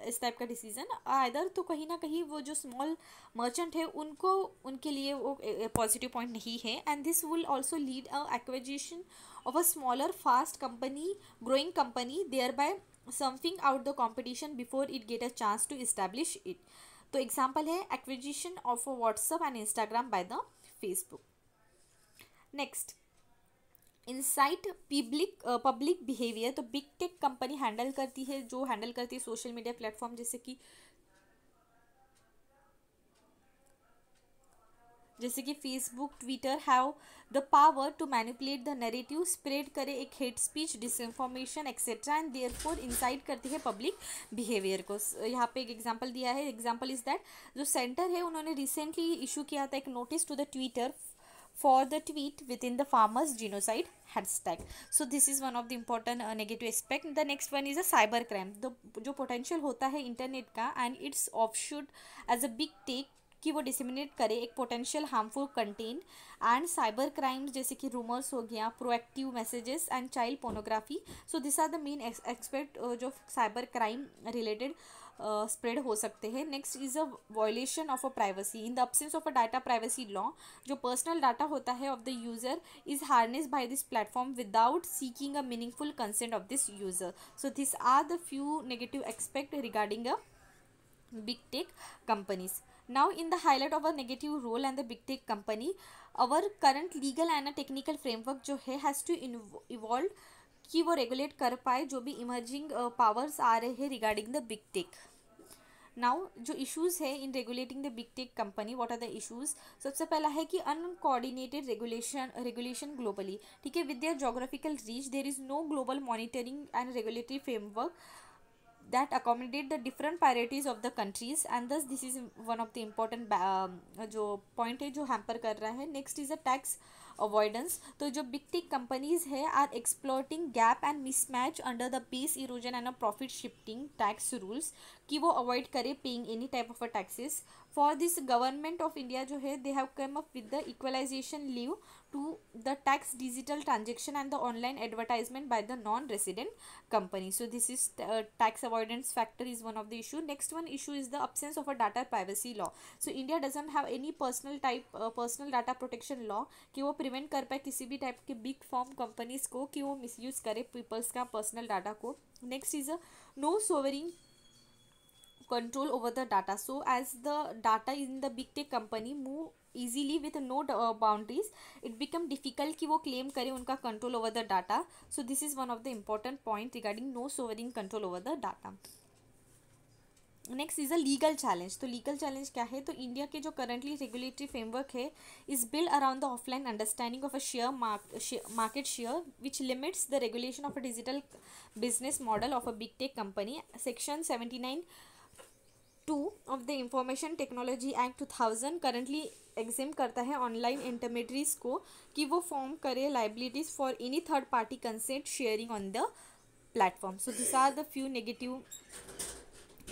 इस टाइप का डिसीजन आदर तो कहीं ना कहीं वो जो स्मॉल मर्चेंट है उनको उनके लिए वो पॉजिटिव पॉइंट नहीं है and this will also lead acquisition of a smaller fast company growing company thereby something out the competition before it get a chance to establish it तो एग्जाम्पल है acquisition of WhatsApp and Instagram by the Facebook next site public public behaviour तो बिग टेक कंपनी हैंडल करती है जो हैंडल करती है सोशल मीडिया प्लेटफॉर्म जैसे कि जैसे कि Facebook Twitter have the power to manipulate the narrative spread करे एक hate speech disinformation etcetera and therefore incite करती है पब्लिक बिहेवियर को यहाँ पे एक एग्जाम्पल दिया है एग्जाम्पल इज दैट जो सेंटर है उन्होंने रिसेंटली इशू किया था एक notice to the Twitter for the tweet with in the farmers genocide tag so this is one of the important negative aspect the next one is a cyber crime the जो पोटेंशियल होता है इंटरनेट का and it's of should as a big tech कि वो डिसिमिनेट करे एक potential harmful content and cyber crime जैसे कि रूमर्स हो गया proactive messages and child pornography so this are the main expect जो साइबर क्राइम रिलेटेड स्प्रेड हो सकते हैं next is a violation of a privacy in the absence of a data privacy law जो पर्सनल डाटा होता है of the user is harness by this platform without seeking a meaningful consent of this user so this are the few negative expect regarding a big tech companies Now in the highlight of a negative role and the big tech company, our current legal and technical framework जो है has to evolve कि वो रेगुलेट कर पाए जो भी इमर्जिंग पावर्स uh, आ रहे हैं regarding the big tech now जो इश्यूज है in regulating the big tech company what are the issues सबसे पहला है कि अनकोऑर्डिनेटेड रेगुलेशन रेगुलेशन ग्लोबली ठीक है with their geographical reach there is no global monitoring and regulatory framework that accommodate the different priorities of the countries and thus this is one of the important जो point है जो hamper कर रहा है next is a tax avoidance तो जो big tech companies है are exploiting gap and mismatch under the piece erosion and a profit shifting tax rules कि वो avoid करे paying any type of a taxes for this government of india jo hai they have come up with the equalization leave to the tax digital transaction and the online advertisement by the non resident company so this is uh, tax avoidance factor is one of the issue next one issue is the absence of a data privacy law so india doesn't have any personal type uh, personal data protection law कि prevent प्रिवेंट कर type किसी भी टाइप के बिग फॉर्म कंपनीज को कि वो मिसयूज़ करे पीपल्स का personal control over the data so as the data in the big tech company move easily with no boundaries it become difficult कि वो क्लेम करें उनका control over the data so this is one of the important point regarding no sovereign control over the data next is a legal challenge तो लीगल चैलेंज क्या है तो इंडिया के जो करंटली रेगुलेटरी फ्रेमवर्क है is build around the offline understanding of a share market share which limits the regulation of a digital business model of a big tech company section seventy nine two of the information technology act two thousand currently exempt करता है ऑनलाइन इंटरमीडरीज को कि वो फॉर्म करे liabilities for any third party consent sharing on the platform so this are the few negative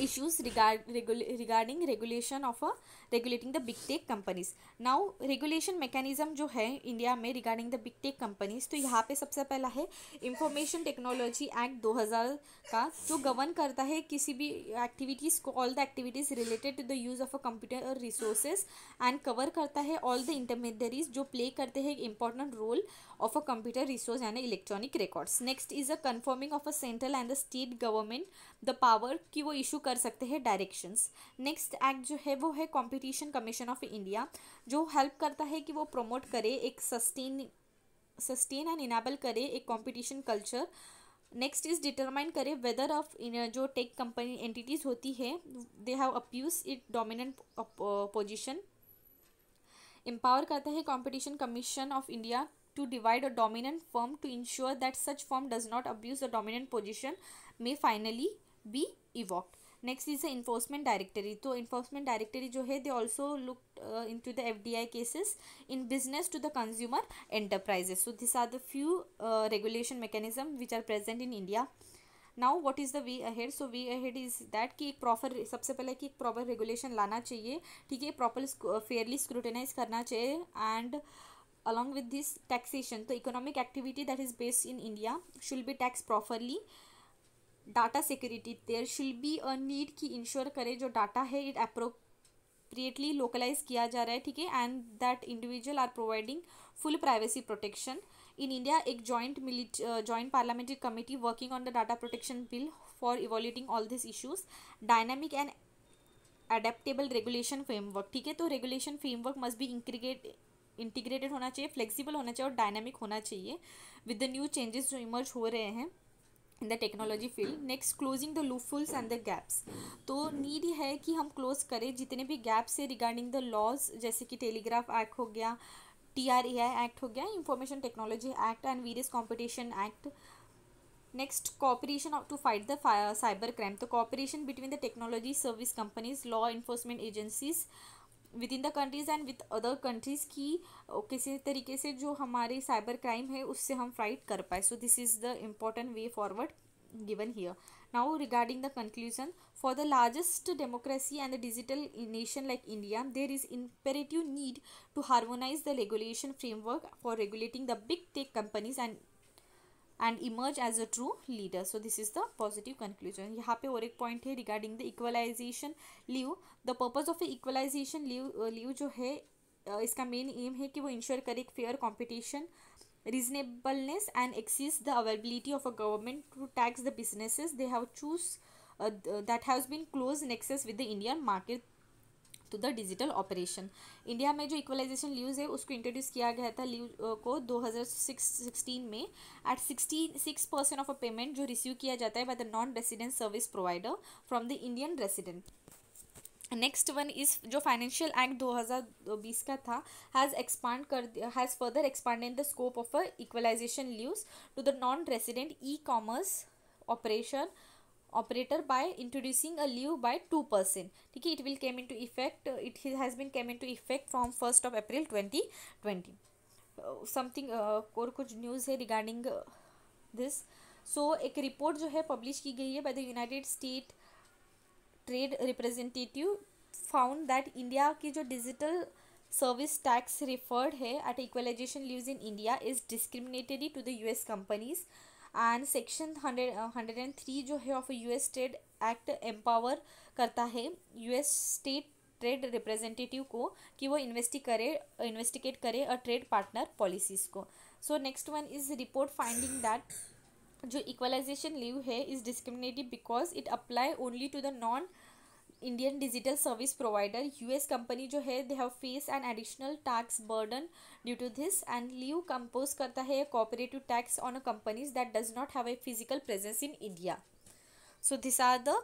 issues regarding regulation of a regulating the big tech companies now regulation mechanism जो है इंडिया में regarding the big tech companies तो यहाँ पे सबसे पहला है इंफॉर्मेशन टेक्नोलॉजी एक्ट 2000 का जो गवर्न करता है किसी भी एक्टिविटीज़ को all the activities related to the use of a computer और रिसोर्सेज एंड कवर करता है ऑल द इंटरमीडियरीज जो प्ले करते हैं important role of a computer resource यानी electronic records next is a confirming of a central and the state government the power कि वो इशू कर सकते हैं डायरेक्शन नेक्स्ट एक्ट जो है वो है computer competition commission of India जो हेल्प करता है कि वो प्रमोट करे एक सस्टेन सस्टेन एंड इनेबल करे एक competition culture next is determine करे वेदर ऑफ जो टेक कंपनी एंटिटीज होती है they have abuse it dominant position empower करता है competition commission of India to divide a dominant firm to ensure that such firm does not abuse a dominant position may finally be evoked next is enforcement directory तो इन्फोर्समेंट डायरेक्टरी जो है they also look in to the F D I cases in business to the consumer enterprises so this are the few regulation mechanism which are present in India now what is the way ahead so way ahead is that कि एक प्रॉपर सबसे पहले कि एक प्रॉपर रेगुलेशन लाना चाहिए ठीक है प्रॉपर फेयरली स्क्रूटिनाइज करना चाहिए and along with this taxation तो economic activity that is based in India should be tax properly data security there shall be a need की इंश्योर करे जो डाटा है इट अप्रोप्रिएटली लोकलाइज किया जा रहा है ठीक है and that individual are providing full privacy protection in India एक जॉइंट मिलिट joint parliamentary committee working on the data protection bill for evaluating all this issues dynamic and adaptable regulation framework ठीक है तो रेगुलेशन फ्रेमवर्क मस्ट भी इंक्रीगेट इंटीग्रेटेड होना चाहिए फ्लेक्सिबल होना चाहिए और डायनामिक होना चाहिए विद द न्यू चेंजेस जो इमर्ज हो रहे हैं in the technology field next closing the loopholes and the gaps तो नीड है कि हम क्लोज करें जितने भी गैप्स है रिगार्डिंग द लॉज जैसे कि टेलीग्राफ एक्ट हो गया T R A I act हो गया information technology act and various competition act next cooperation to fight the cyber crime तो cooperation between the technology service companies law enforcement agencies Within the countries and with other countries, countries की किसी तरीके से जो हमारे साइबर क्राइम है उससे हम फाइट कर पाए so this is the important way given here now regarding the conclusion for the largest democracy and the digital nation like india there is imperative need to harmonize the regulation framework for regulating the big tech companies and and emerge as a true leader so this is the positive conclusion यहाँ पे point एक regarding the equalization the equalisation levy The purpose of equalisation levy levy जो है uh, इसका main main aim, is to ensure करे fair competition, reasonableness and exceeds the availability of a government to tax the businesses they have choose uh, uh that has been close nexus with the Indian market. To the digital operation India में जो इक्वलाइजेशन ल्यूज है उसको इंट्रोड्यूस किया गया था ल्यूज को 2016 में at sixty six percent of a payment जो रिसीव किया जाता है by the non resident service provider from the Indian resident next one is जो फाइनेंशियल एक्ट 2020 का था हैज़ एक्सपांड कर has further expanded the scope of a equalisation levies to the non resident e commerce operation operator by introducing a leave by 2% ठीक है it will came into effect uh, it has been came into effect from 1st of April 2020 uh, something uh, और कुछ न्यूज़ है रिगार्डिंग दिस सो एक रिपोर्ट जो है पब्लिश की गई है by the United State trade representative found that India की जो डिजिटल सर्विस टैक्स रिफर्ड है at equalisation levies in India is discriminated to the US companies and section hundred hundred and three जो है of U S trade act empower करता है U S state trade representative को कि वो इन्वेस्टिग करे इन्वेस्टिगेट करे और ट्रेड पार्टनर पॉलिसीज़ को so next one is report finding that जो इक्वलाइजेशन लीव है is discriminative because it apply only to the non Indian digital service provider US company जो है they have face an additional tax burden due to this and levy compose करता है cooperative tax on a companies that does not have a physical presence in India so this are the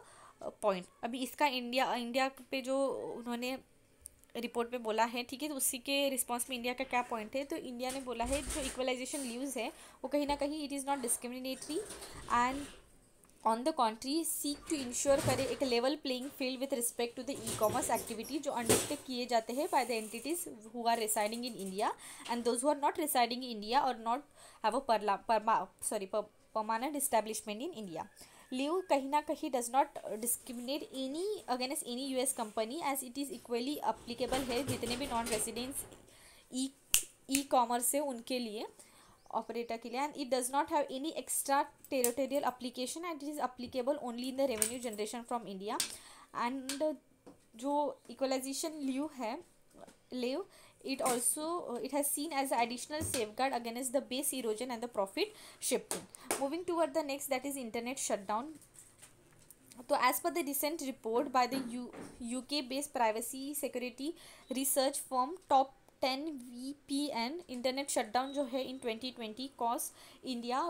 point अभी इसका इंडिया इंडिया पे जो उन्होंने रिपोर्ट में बोला है ठीक है तो उसी के रिस्पांस में इंडिया का क्या पॉइंट है तो इंडिया ने बोला है जो इक्वलाइजेशन लीव्स है वो कहीं ना कहीं it is not discriminatory and on the country seek to ensure करे एक level playing field with respect to the e commerce activity जो अंडरटेक किए जाते हैं by the entities who are residing in India and those who are not residing in India और नॉट हैव अ परमा sorry permanent establishment in India levy कहीं ना कहीं does not discriminate any against any U S company as it is equally applicable है जितने भी non residents e e commerce है उनके लिए operator के लिए and it does not have any extra territorial application and it is applicable only in the revenue generation from India and जो equalization leave है leave it also it has seen as additional safeguard against the base erosion and the profit shifting moving toward the next that is internet shutdown तो as per the recent report by the U K based privacy security research firm top ten V P N internet shutdown जो है in twenty twenty cost India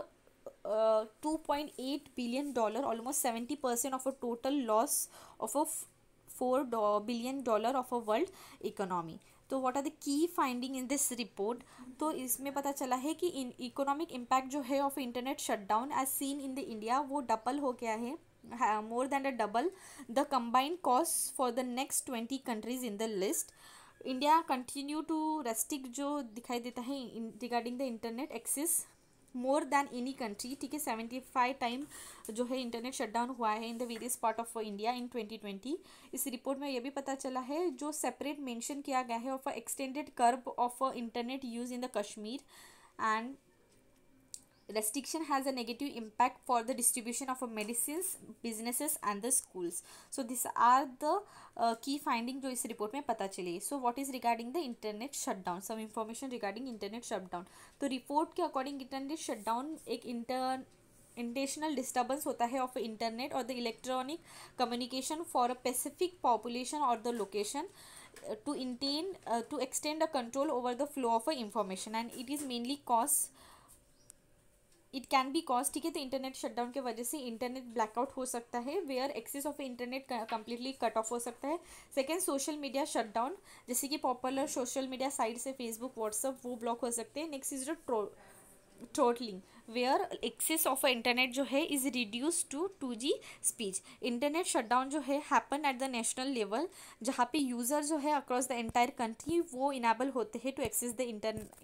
two point eight billion dollar almost seventy percent of a total loss of a four billion dollar of a world economy तो what are the key finding in this report तो इसमें पता चला है कि इन इकोनॉमिक इम्पैक्ट जो है of internet shutdown as seen in the India वो डबल हो गया है more than a double the combined cost for the next twenty countries in the list India continue to restrict जो दिखाई देता है regarding the internet access more than any country ठीक है सेवेंटी फाइव टाइम जो है इंटरनेट शटडाउन हुआ है in the various part of India in twenty twenty इस रिपोर्ट में यह भी पता चला है जो सेपरेट मैंशन किया गया है of a extended curb of internet use in the Kashmir and restriction has a negative impact for the distribution of medicines businesses and the schools so these are the uh, key finding जो इस report में पता चली so what is regarding the internet shutdown some information regarding internet shutdown the report के according internet shutdown एक inter इंटेशनल डिस्टर्बेंस होता है ऑफ इंटरनेट और the electronic communication for a specific population और the location to intend uh, to extend a control over the flow of information and it is mainly caused it can be cause ठीक है तो इंटरनेट शटडाउन के वजह से इंटरनेट ब्लैकआउट हो सकता है where access of internet completely cut off हो सकता है सेकेंड सोशल मीडिया शटडाउन जैसे कि पॉपुलर सोशल मीडिया साइट से फेसबुक व्हाट्सअप वो ब्लॉक हो सकते हैं next is the throttling where access of internet जो है is reduce to two G speech internet shutdown जो है happen at the national level जहाँ पे यूज़र जो है अक्रॉस द एंटायर कंट्री वो इनेबल होते हैं टू एक्सेस द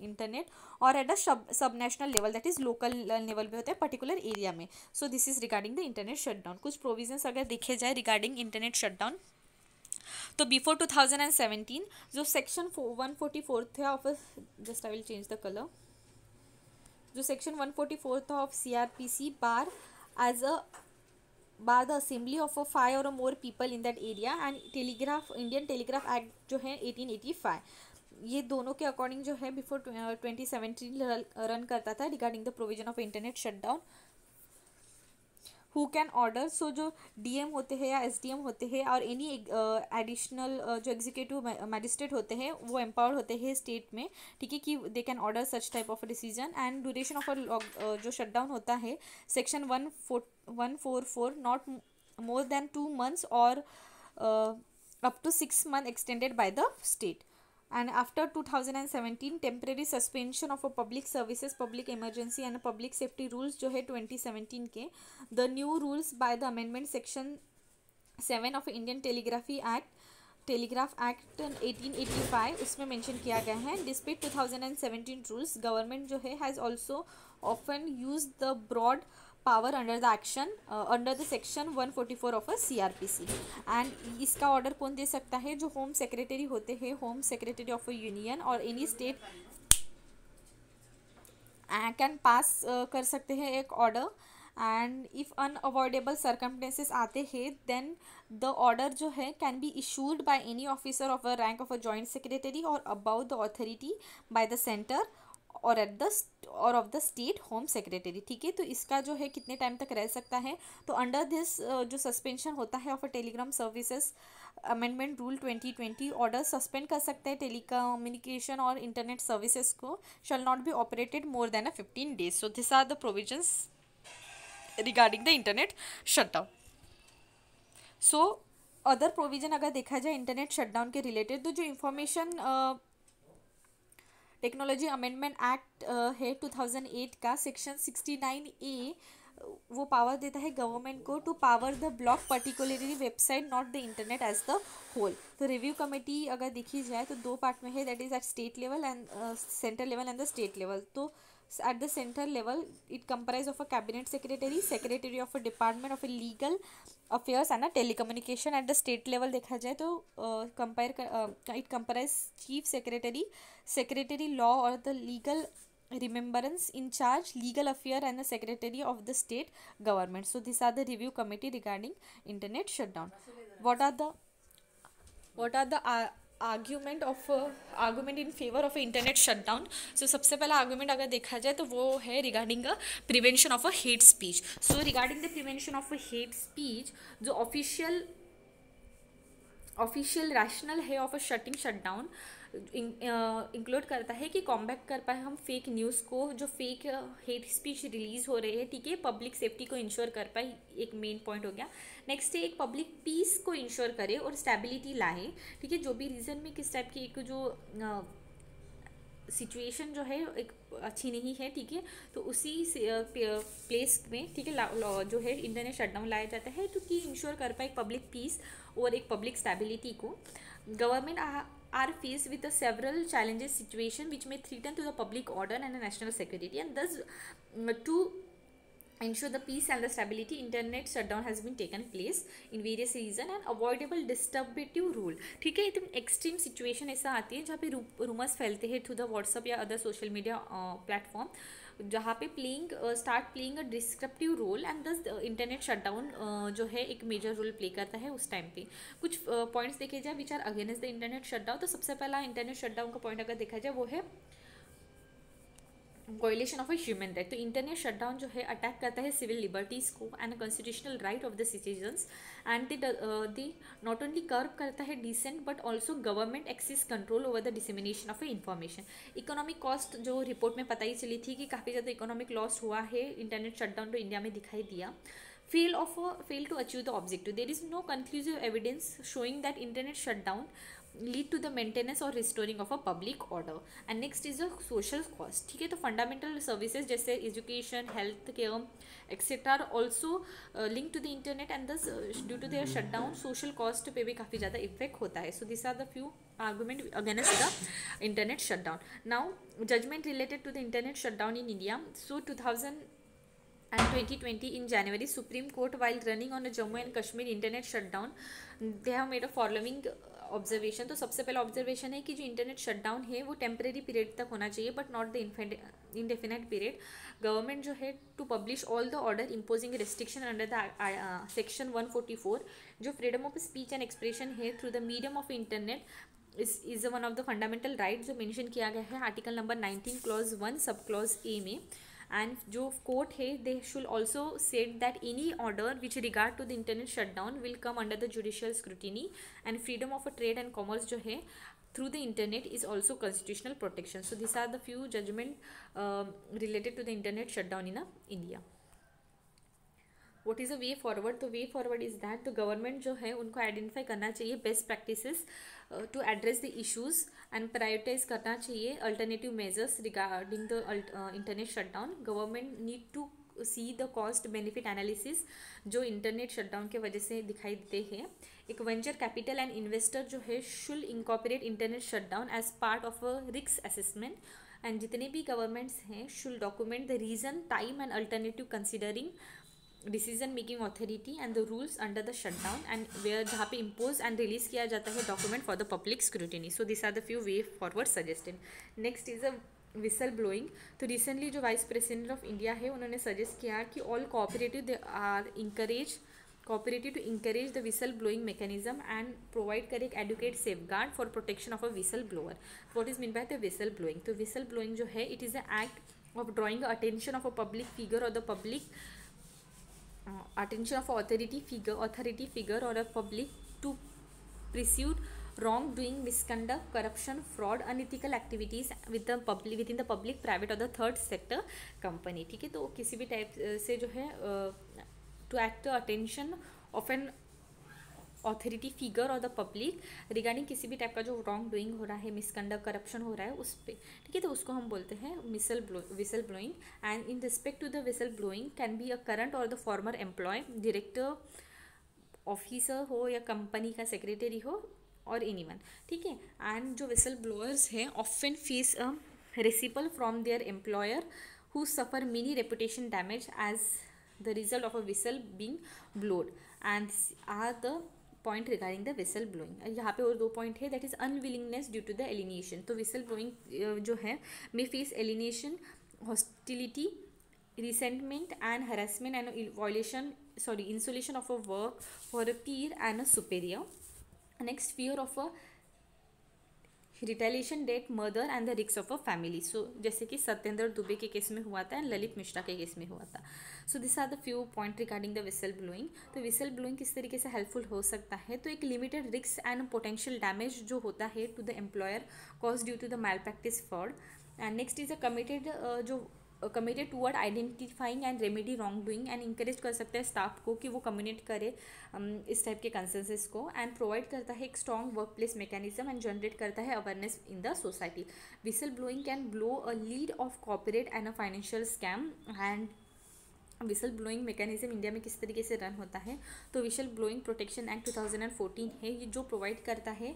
इंटरनेट और at a sub national level that is local level पे होते हैं पर्टिकुलर एरिया में so this is regarding the internet shutdown कुछ प्रोविजन्स अगर देखे जाए रिगार्डिंग इंटरनेट शटडाउन तो before two thousand and seventeen जो सेक्शन वन फोर्टी फोर थे of just I will change the colour जो सेक्शन वन फोर्टी था of C R P C bar as a bar the assembly of a five और more people in that area and telegraph Indian telegraph act जो है एटीन एटी फाइव ये दोनों के अकॉर्डिंग जो है बिफोर ट्वेंटी सेवेंटीन रन करता था regarding the provision of internet shutdown who can order so जो एम होते हैं या एम होते हैं और एनी एडिशनल uh, uh, जो एग्जीक्यूटिव मैजिस्ट्रेट uh, होते हैं वो एम्पावर्ड होते हैं स्टेट में ठीक है कि they can order such type of decision and duration of a जो शटडाउन होता है section one four one four four not more than two months और up to six month extended by the state and after 2017 temporary suspension of a public services public emergency and public safety rules jo hai 2017 ke the new rules by the amendment section 7 of Indian Telegraphy Act telegraph act 1885 उसमें मेंशन किया गया है डिस्पिट 2017 रूल्स गवर्नमेंट जो है has also often use the broad power under the action under the section 144 of a CRPC and इसका ऑर्डर कौन दे सकता है जो होम सेक्रेटरी होते हैं home secretary of a union और एनी स्टेट कैन पास कर सकते हैं एक order and if unavoidable circumstances आते हैं देन द ऑर्डर जो है can be issued by any officer of a rank of a joint secretary और above the authority by the centre और एट द और of the state home secretary ठीक है तो इसका जो है कितने टाइम तक रह सकता है तो अंडर दिस जो सस्पेंशन होता है of a telegram services amendment rule twenty twenty order suspend कर सकते हैं टेलीकम्युनिकेशन और इंटरनेट सर्विसेज को shall not be operated more than a fifteen days so this are the provisions regarding the internet shutdown so other provision अगर देखा जाए इंटरनेट शटडाउन के रिलेटेड तो जो इन्फॉर्मेशन टेक्नोलॉजी अमेंडमेंट एक्ट है 2008 का सेक्शन 69 ए वो पावर देता है गवर्नमेंट को to power the block particularly website not the internet as the whole तो रिव्यू कमेटी अगर देखी जाए तो दो पार्ट में है that is at state level and central level and the state level तो uh, at the center level it comprises of a cabinet secretary secretary of a department of a legal affairs and a telecommunication at the state level देखा जाए तो uh, compare uh, it comprises chief secretary secretary law or the legal remembrance in charge legal affair and the secretary of the state government so these are the review committee regarding internet shutdown what are the what are the uh, argument of argument in favour of internet shutdown so सबसे पहला आर्ग्यूमेंट अगर देखा जाए तो वो है regarding a prevention of a hate speech so regarding the prevention of a hate speech जो ऑफिशियल ऑफिशियल रैशनल है of a shutting shutdown include करता है कि कॉम्बैक्ट कर पाए हम फेक न्यूज़ को जो फेक हेट स्पीच रिलीज़ हो रहे हैं ठीक है पब्लिक सेफ्टी को इंश्योर कर पाए एक मेन पॉइंट हो गया नेक्स्ट है एक पब्लिक पीस को इंश्योर करे और स्टेबिलिटी लाए ठीक है जो भी रीज़न में किस टाइप की एक जो सिचुएशन जो है एक अच्छी नहीं है ठीक है तो उसी प्लेस में ठीक है जो है इंटरनेट शटडाउन लाया जाता है तो कि इंश्योर कर पाए पब्लिक पीस और एक पब्लिक स्टेबिलिटी को government are faced with several challenges situation which may threaten to the public order and national security and thus to ensure the peace and the stability internet shutdown has been taken place in various region and avoidable disruptive rule ठीक है एकदम एक्सट्रीम सिचुएशन ऐसा आती है जहाँ पे रूमर्स फैलते हैं थ्रू द व्हाट्सअप या media uh, platform uh, जहाँ पे playing start playing a descriptive role and thus internet shutdown जो है एक मेजर रोल प्ले करता है उस टाइम पे कुछ पॉइंट्स uh, देखे जाए which are against the internet shutdown तो सबसे पहला इंटरनेट शटडाउन का पॉइंट अगर देखा जाए वो है violation of a human right तो इंटरनेट शटडाउन जो है अटैक करता है सिविल लिबर्टीज़ को and constitutional right of the citizens and they they not only curb करता है dissent but also government access control over the dissemination of a information economic cost जो रिपोर्ट में पता ही चली थी कि काफ़ी ज़्यादा इकोनॉमिक लॉस हुआ है इंटरनेट शटडाउन तो इंडिया में दिखाई दिया fail of fail to achieve the objective there is no conclusive evidence showing that internet shutdown lead to the maintenance और restoring of a public order and next is a social cost ठीक है तो फंडामेंटल सर्विसेज जैसे education health care etcetera are also link to the internet and thus due to their shut down social cost पर भी काफ़ी ज़्यादा इफेक्ट होता है so this are the few argument against the internet shut down now judgement related to the internet shut down in India so two thousand and twenty twenty in January supreme court while running on Jammu and Kashmir internet shut down they have made a following observation तो सबसे पहला ऑब्जर्वेशन है कि जो इंटरनेट शटडाउन है वो टेम्प्रेरी पीरियड तक होना चाहिए but not the indefinite period government जो है to publish all the order imposing restriction under the section 144 जो freedom of speech and expression है through the medium of internet is is one of the fundamental right जो मैंशन किया गया है article number nineteen clause one sub clause A में and jo court hai they should also said that any order which regard to the internet shutdown will come under the judicial scrutiny and freedom of a trade and commerce jo hai through the internet is also constitutional protection so these are the few judgment uh, related to the internet shutdown in india what is a way forward तो वे फॉरवर्ड इज़ दैट तो गवर्नमेंट जो है उनको आइडेंटिफाई करना चाहिए best practices to address the issues and prioritise करना चाहिए alternative measures regarding the internet shutdown government need to see the cost benefit analysis जो इंटरनेट शटडाउन के वजह से दिखाई देते हैं एक वेंचर कैपिटल एंड इन्वेस्टर जो है should incorporate internet shutdown as part of a रिक्स असेसमेंट एंड जितने भी गवर्नमेंट्स हैं should document the reason time and alternative considering decision making authority and the rules under the shut down and way are जहाँ पे इम्पोज एंड रिलीज किया जाता है document for the public scrutiny so this are the few way forward suggested next is a whistle blowing तो रिसेंटली जो वाइस प्रेसिडेंट ऑफ इंडिया है उन्होंने सजेस्ट किया कि all cooperative they are encourage cooperative to encourage the whistle blowing mechanism and provide करे एक adequate safeguard for protection of a whistle blower what is mean by the whistle blowing तो विसल ब्लोइंग जो है it is a act of drawing attention of a public figure और the public attention of authority figure authority figure or a public to pursued wrongdoing misconduct corruption fraud unethical activities with the public with in the public private और द थर्ड सेक्टर कंपनी ठीक है तो किसी भी टाइप से जो है to act the attention of an authority figure और द पब्लिक रिगार्डिंग किसी भी टाइप का जो रॉन्ग डूइंग हो रहा है मिसकंडक्ट करप्शन हो रहा है उस पर ठीक है तो उसको हम बोलते हैं मिसल blow whistle blowing and in respect to the whistle blowing can be a current और the former employee director officer हो या कंपनी का सेक्रेटरी हो और एनी वन ठीक है एंड जो विसल ब्लोअर्स हैं ऑफन फेस अ रेसिपल from their employer who suffer many reputation damage as the result of a whistle being blowed and are the point regarding the whistle blowing यहाँ पे और दो पॉइंट है that is unwillingness due to the alienation तो विसल ब्लोइंग uh, जो है may face alienation hostility resentment and harassment and violation sorry isolation of a work for अ पीर and a superior next fear of a retaliation death murder and the रिक्स ऑफ अ फैमिली सो जैसे कि सत्येंद्र दुबे के केस में हुआ था एंड ललित मिश्रा के केस में हुआ था so this are the few point regarding the whistle blowing तो विसल ब्लोइंग किस तरीके से हेल्पफुल हो सकता है तो एक लिमिटेड रिक्स एंड पोटेंशियल डैमेज जो होता है to the employer cause due to the malpractice fraud and next is a committed जो committed toward identifying and remedy wrong doing and encourage कर सकता है स्टाफ को कि वो कम्युनिकेट करे इस टाइप के कंसेंसेस को एंड प्रोवाइड करता है एक strong work place mechanism and generate करता है awareness in the society whistle blowing can blow a lead of corporate and a financial scam and whistle blowing mechanism India में किस तरीके से रन होता है तो whistle blowing protection act two thousand and fourteen है ये जो प्रोवाइड करता है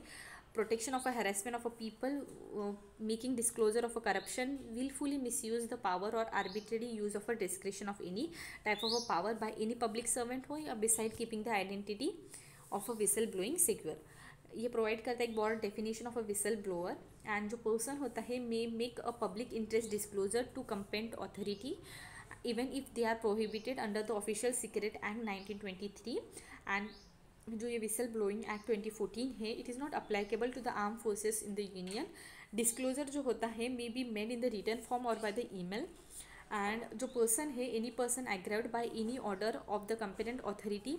protection of a harassment of a people, uh, making disclosure of a corruption, willfully misuse the power or arbitrary use of a discretion of any type of a power by any public servant who uh, या beside keeping the identity of a blowing secure. ये प्रोवाइड करता है एक broad definition of a whistle blower and जो पर्सन होता है may make a public interest disclosure to competent authority even if they are prohibited under the official secret act 1923 and जो ये विसल ब्लोइंग एक्ट 2014 है it is not applicable to the arm forces in the union disclosure जो होता है may be made in the written form और बाय द ईमेल एंड जो पर्सन है any person aggrieved by any order of the competent authority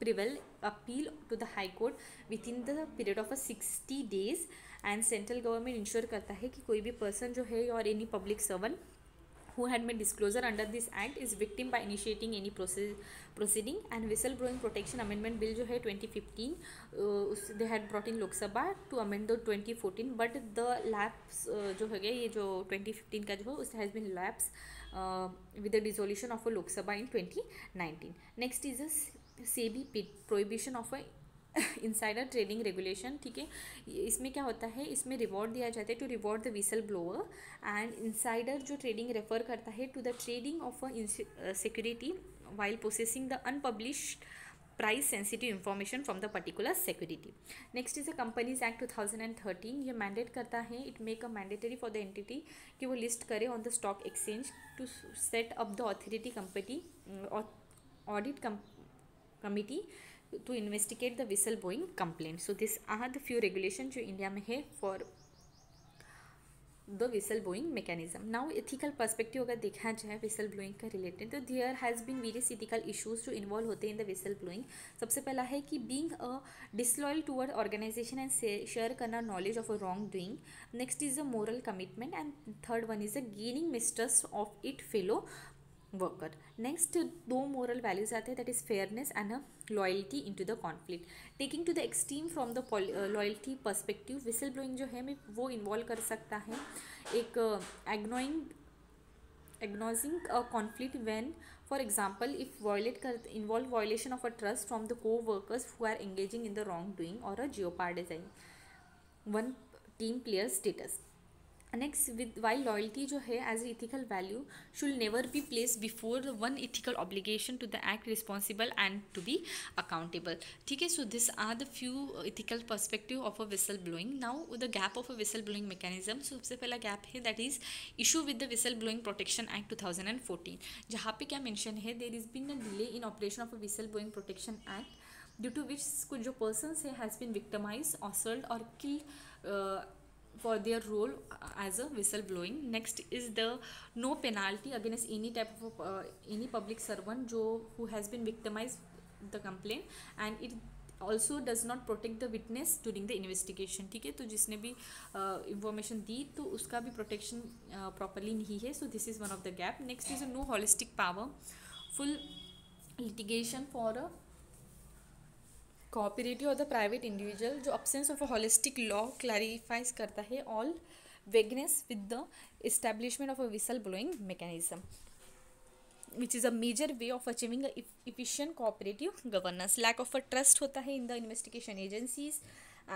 prefer appeal to the high court with in the period of a sixty days and central government ensure करता है कि कोई भी पर्सन जो है और any public servant who had made disclosure under this act is victim by initiating any process proceeding and whistle blowing protection amendment bill jo hai 2015 uh, they had brought in lok sabha to amend the 2014 but the lapse uh, jo ho gaya ye jo 2015 ka jo us has been has uh, with the dissolution of a lok sabha in 2019 next is a SEBI prohibition of a insider trading regulation ठीक है इसमें क्या होता है इसमें रिवॉर्ड दिया जाता है to reward the whistle blower and insider जो ट्रेडिंग रेफर करता है to the trading of a security while processing the unpublish price sensitive information from the particular security next is a companies act two thousand and thirteen ये मैंडेट करता है it make a mandatory for the entity कि वो लिस्ट करे on the stock exchange to set up the authority company audit committee to investigate the whistleblowing complaint so these are the few regulation जो इंडिया में है for the whistle blowing mechanism now ethical perspective अगर देखा जाए विसल ब्लोइंग का रिलेटेड तो there has been various ethical issues जो इन्वॉल्व होते हैं इन द विसल ब्लोइंग सबसे पहला है कि being a disloyal toward organisation and share करना knowledge of a wrong doing next is a moral commitment and third one is a gaining mistrust of it fellow worker next दो मॉरल वैल्यूज आते हैं that is fairness and a loyalty in to the conflict taking to the extreme from the loyalty perspective whistle blowing जो है मैं वो इन्वॉल्व कर सकता है एक एग्नोइंग एग्नोजिंग conflict when for example if violate कर involve violation of a trust from the coworkers who are engaging in the wrong doing और a jeopardize one team player status next with why loyalty जो है as ethical value should never be place before one ethical obligation to the act responsible and to be accountable ठीक है so this are the few ethical perspective of a whistle blowing now the gap of a whistle blowing mechanism सबसे पहला गैप है that is issue with the whistle blowing protection act two thousand and fourteen जहाँ पे क्या मैंशन है there is been a delay in operation of a whistle blowing protection act due to which कुछ जो पर्सन है हैज़ बिन विक्टमाइज असल्ड और kill for their role as a whistle blowing next is the no penalty against any type of uh, any public servant jo, who has been victimized the complaint and it also does not protect the witness during the investigation ठीक है तो जिसने भी इंफॉर्मेशन दी तो उसका भी प्रोटेक्शन प्रॉपरली नहीं है so this is one of the gap next is no holistic powerful litigation for a cooperative और द प्राइवेट इंडिविजुअल जो absence of a holistic law clarifies करता है all vagueness with the establishment of a whistle blowing mechanism which is a major way of achieving a efficient cooperative governance lack of a trust होता है in the investigation agencies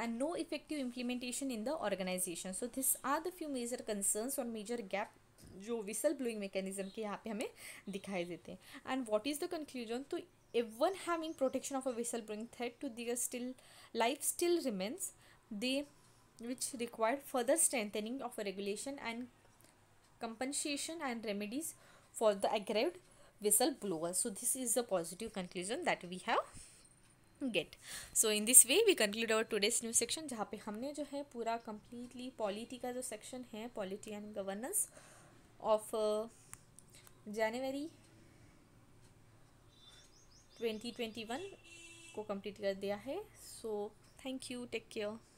and no effective implementation in the organisation so this are the few major concerns और मेजर गैप जो विसल ब्लोइंग मेकेनिज्म के यहाँ पे हमें दिखाई देते हैं and what is the conclusion तो everyone having protection of a whistleblowing threat to their still life still remains they which required further strengthening of a regulation and compensation and remedies for the aggrieved whistleblower so this is the positive conclusion that we have get so in this way we conclude our today's news section जहाँ पे हमने जो है पूरा कम्प्लीटली पॉलिटी का जो सेक्शन है polity and governance of January 2021 2021 को कंप्लीट कर दिया है सो थैंक यू टेक केयर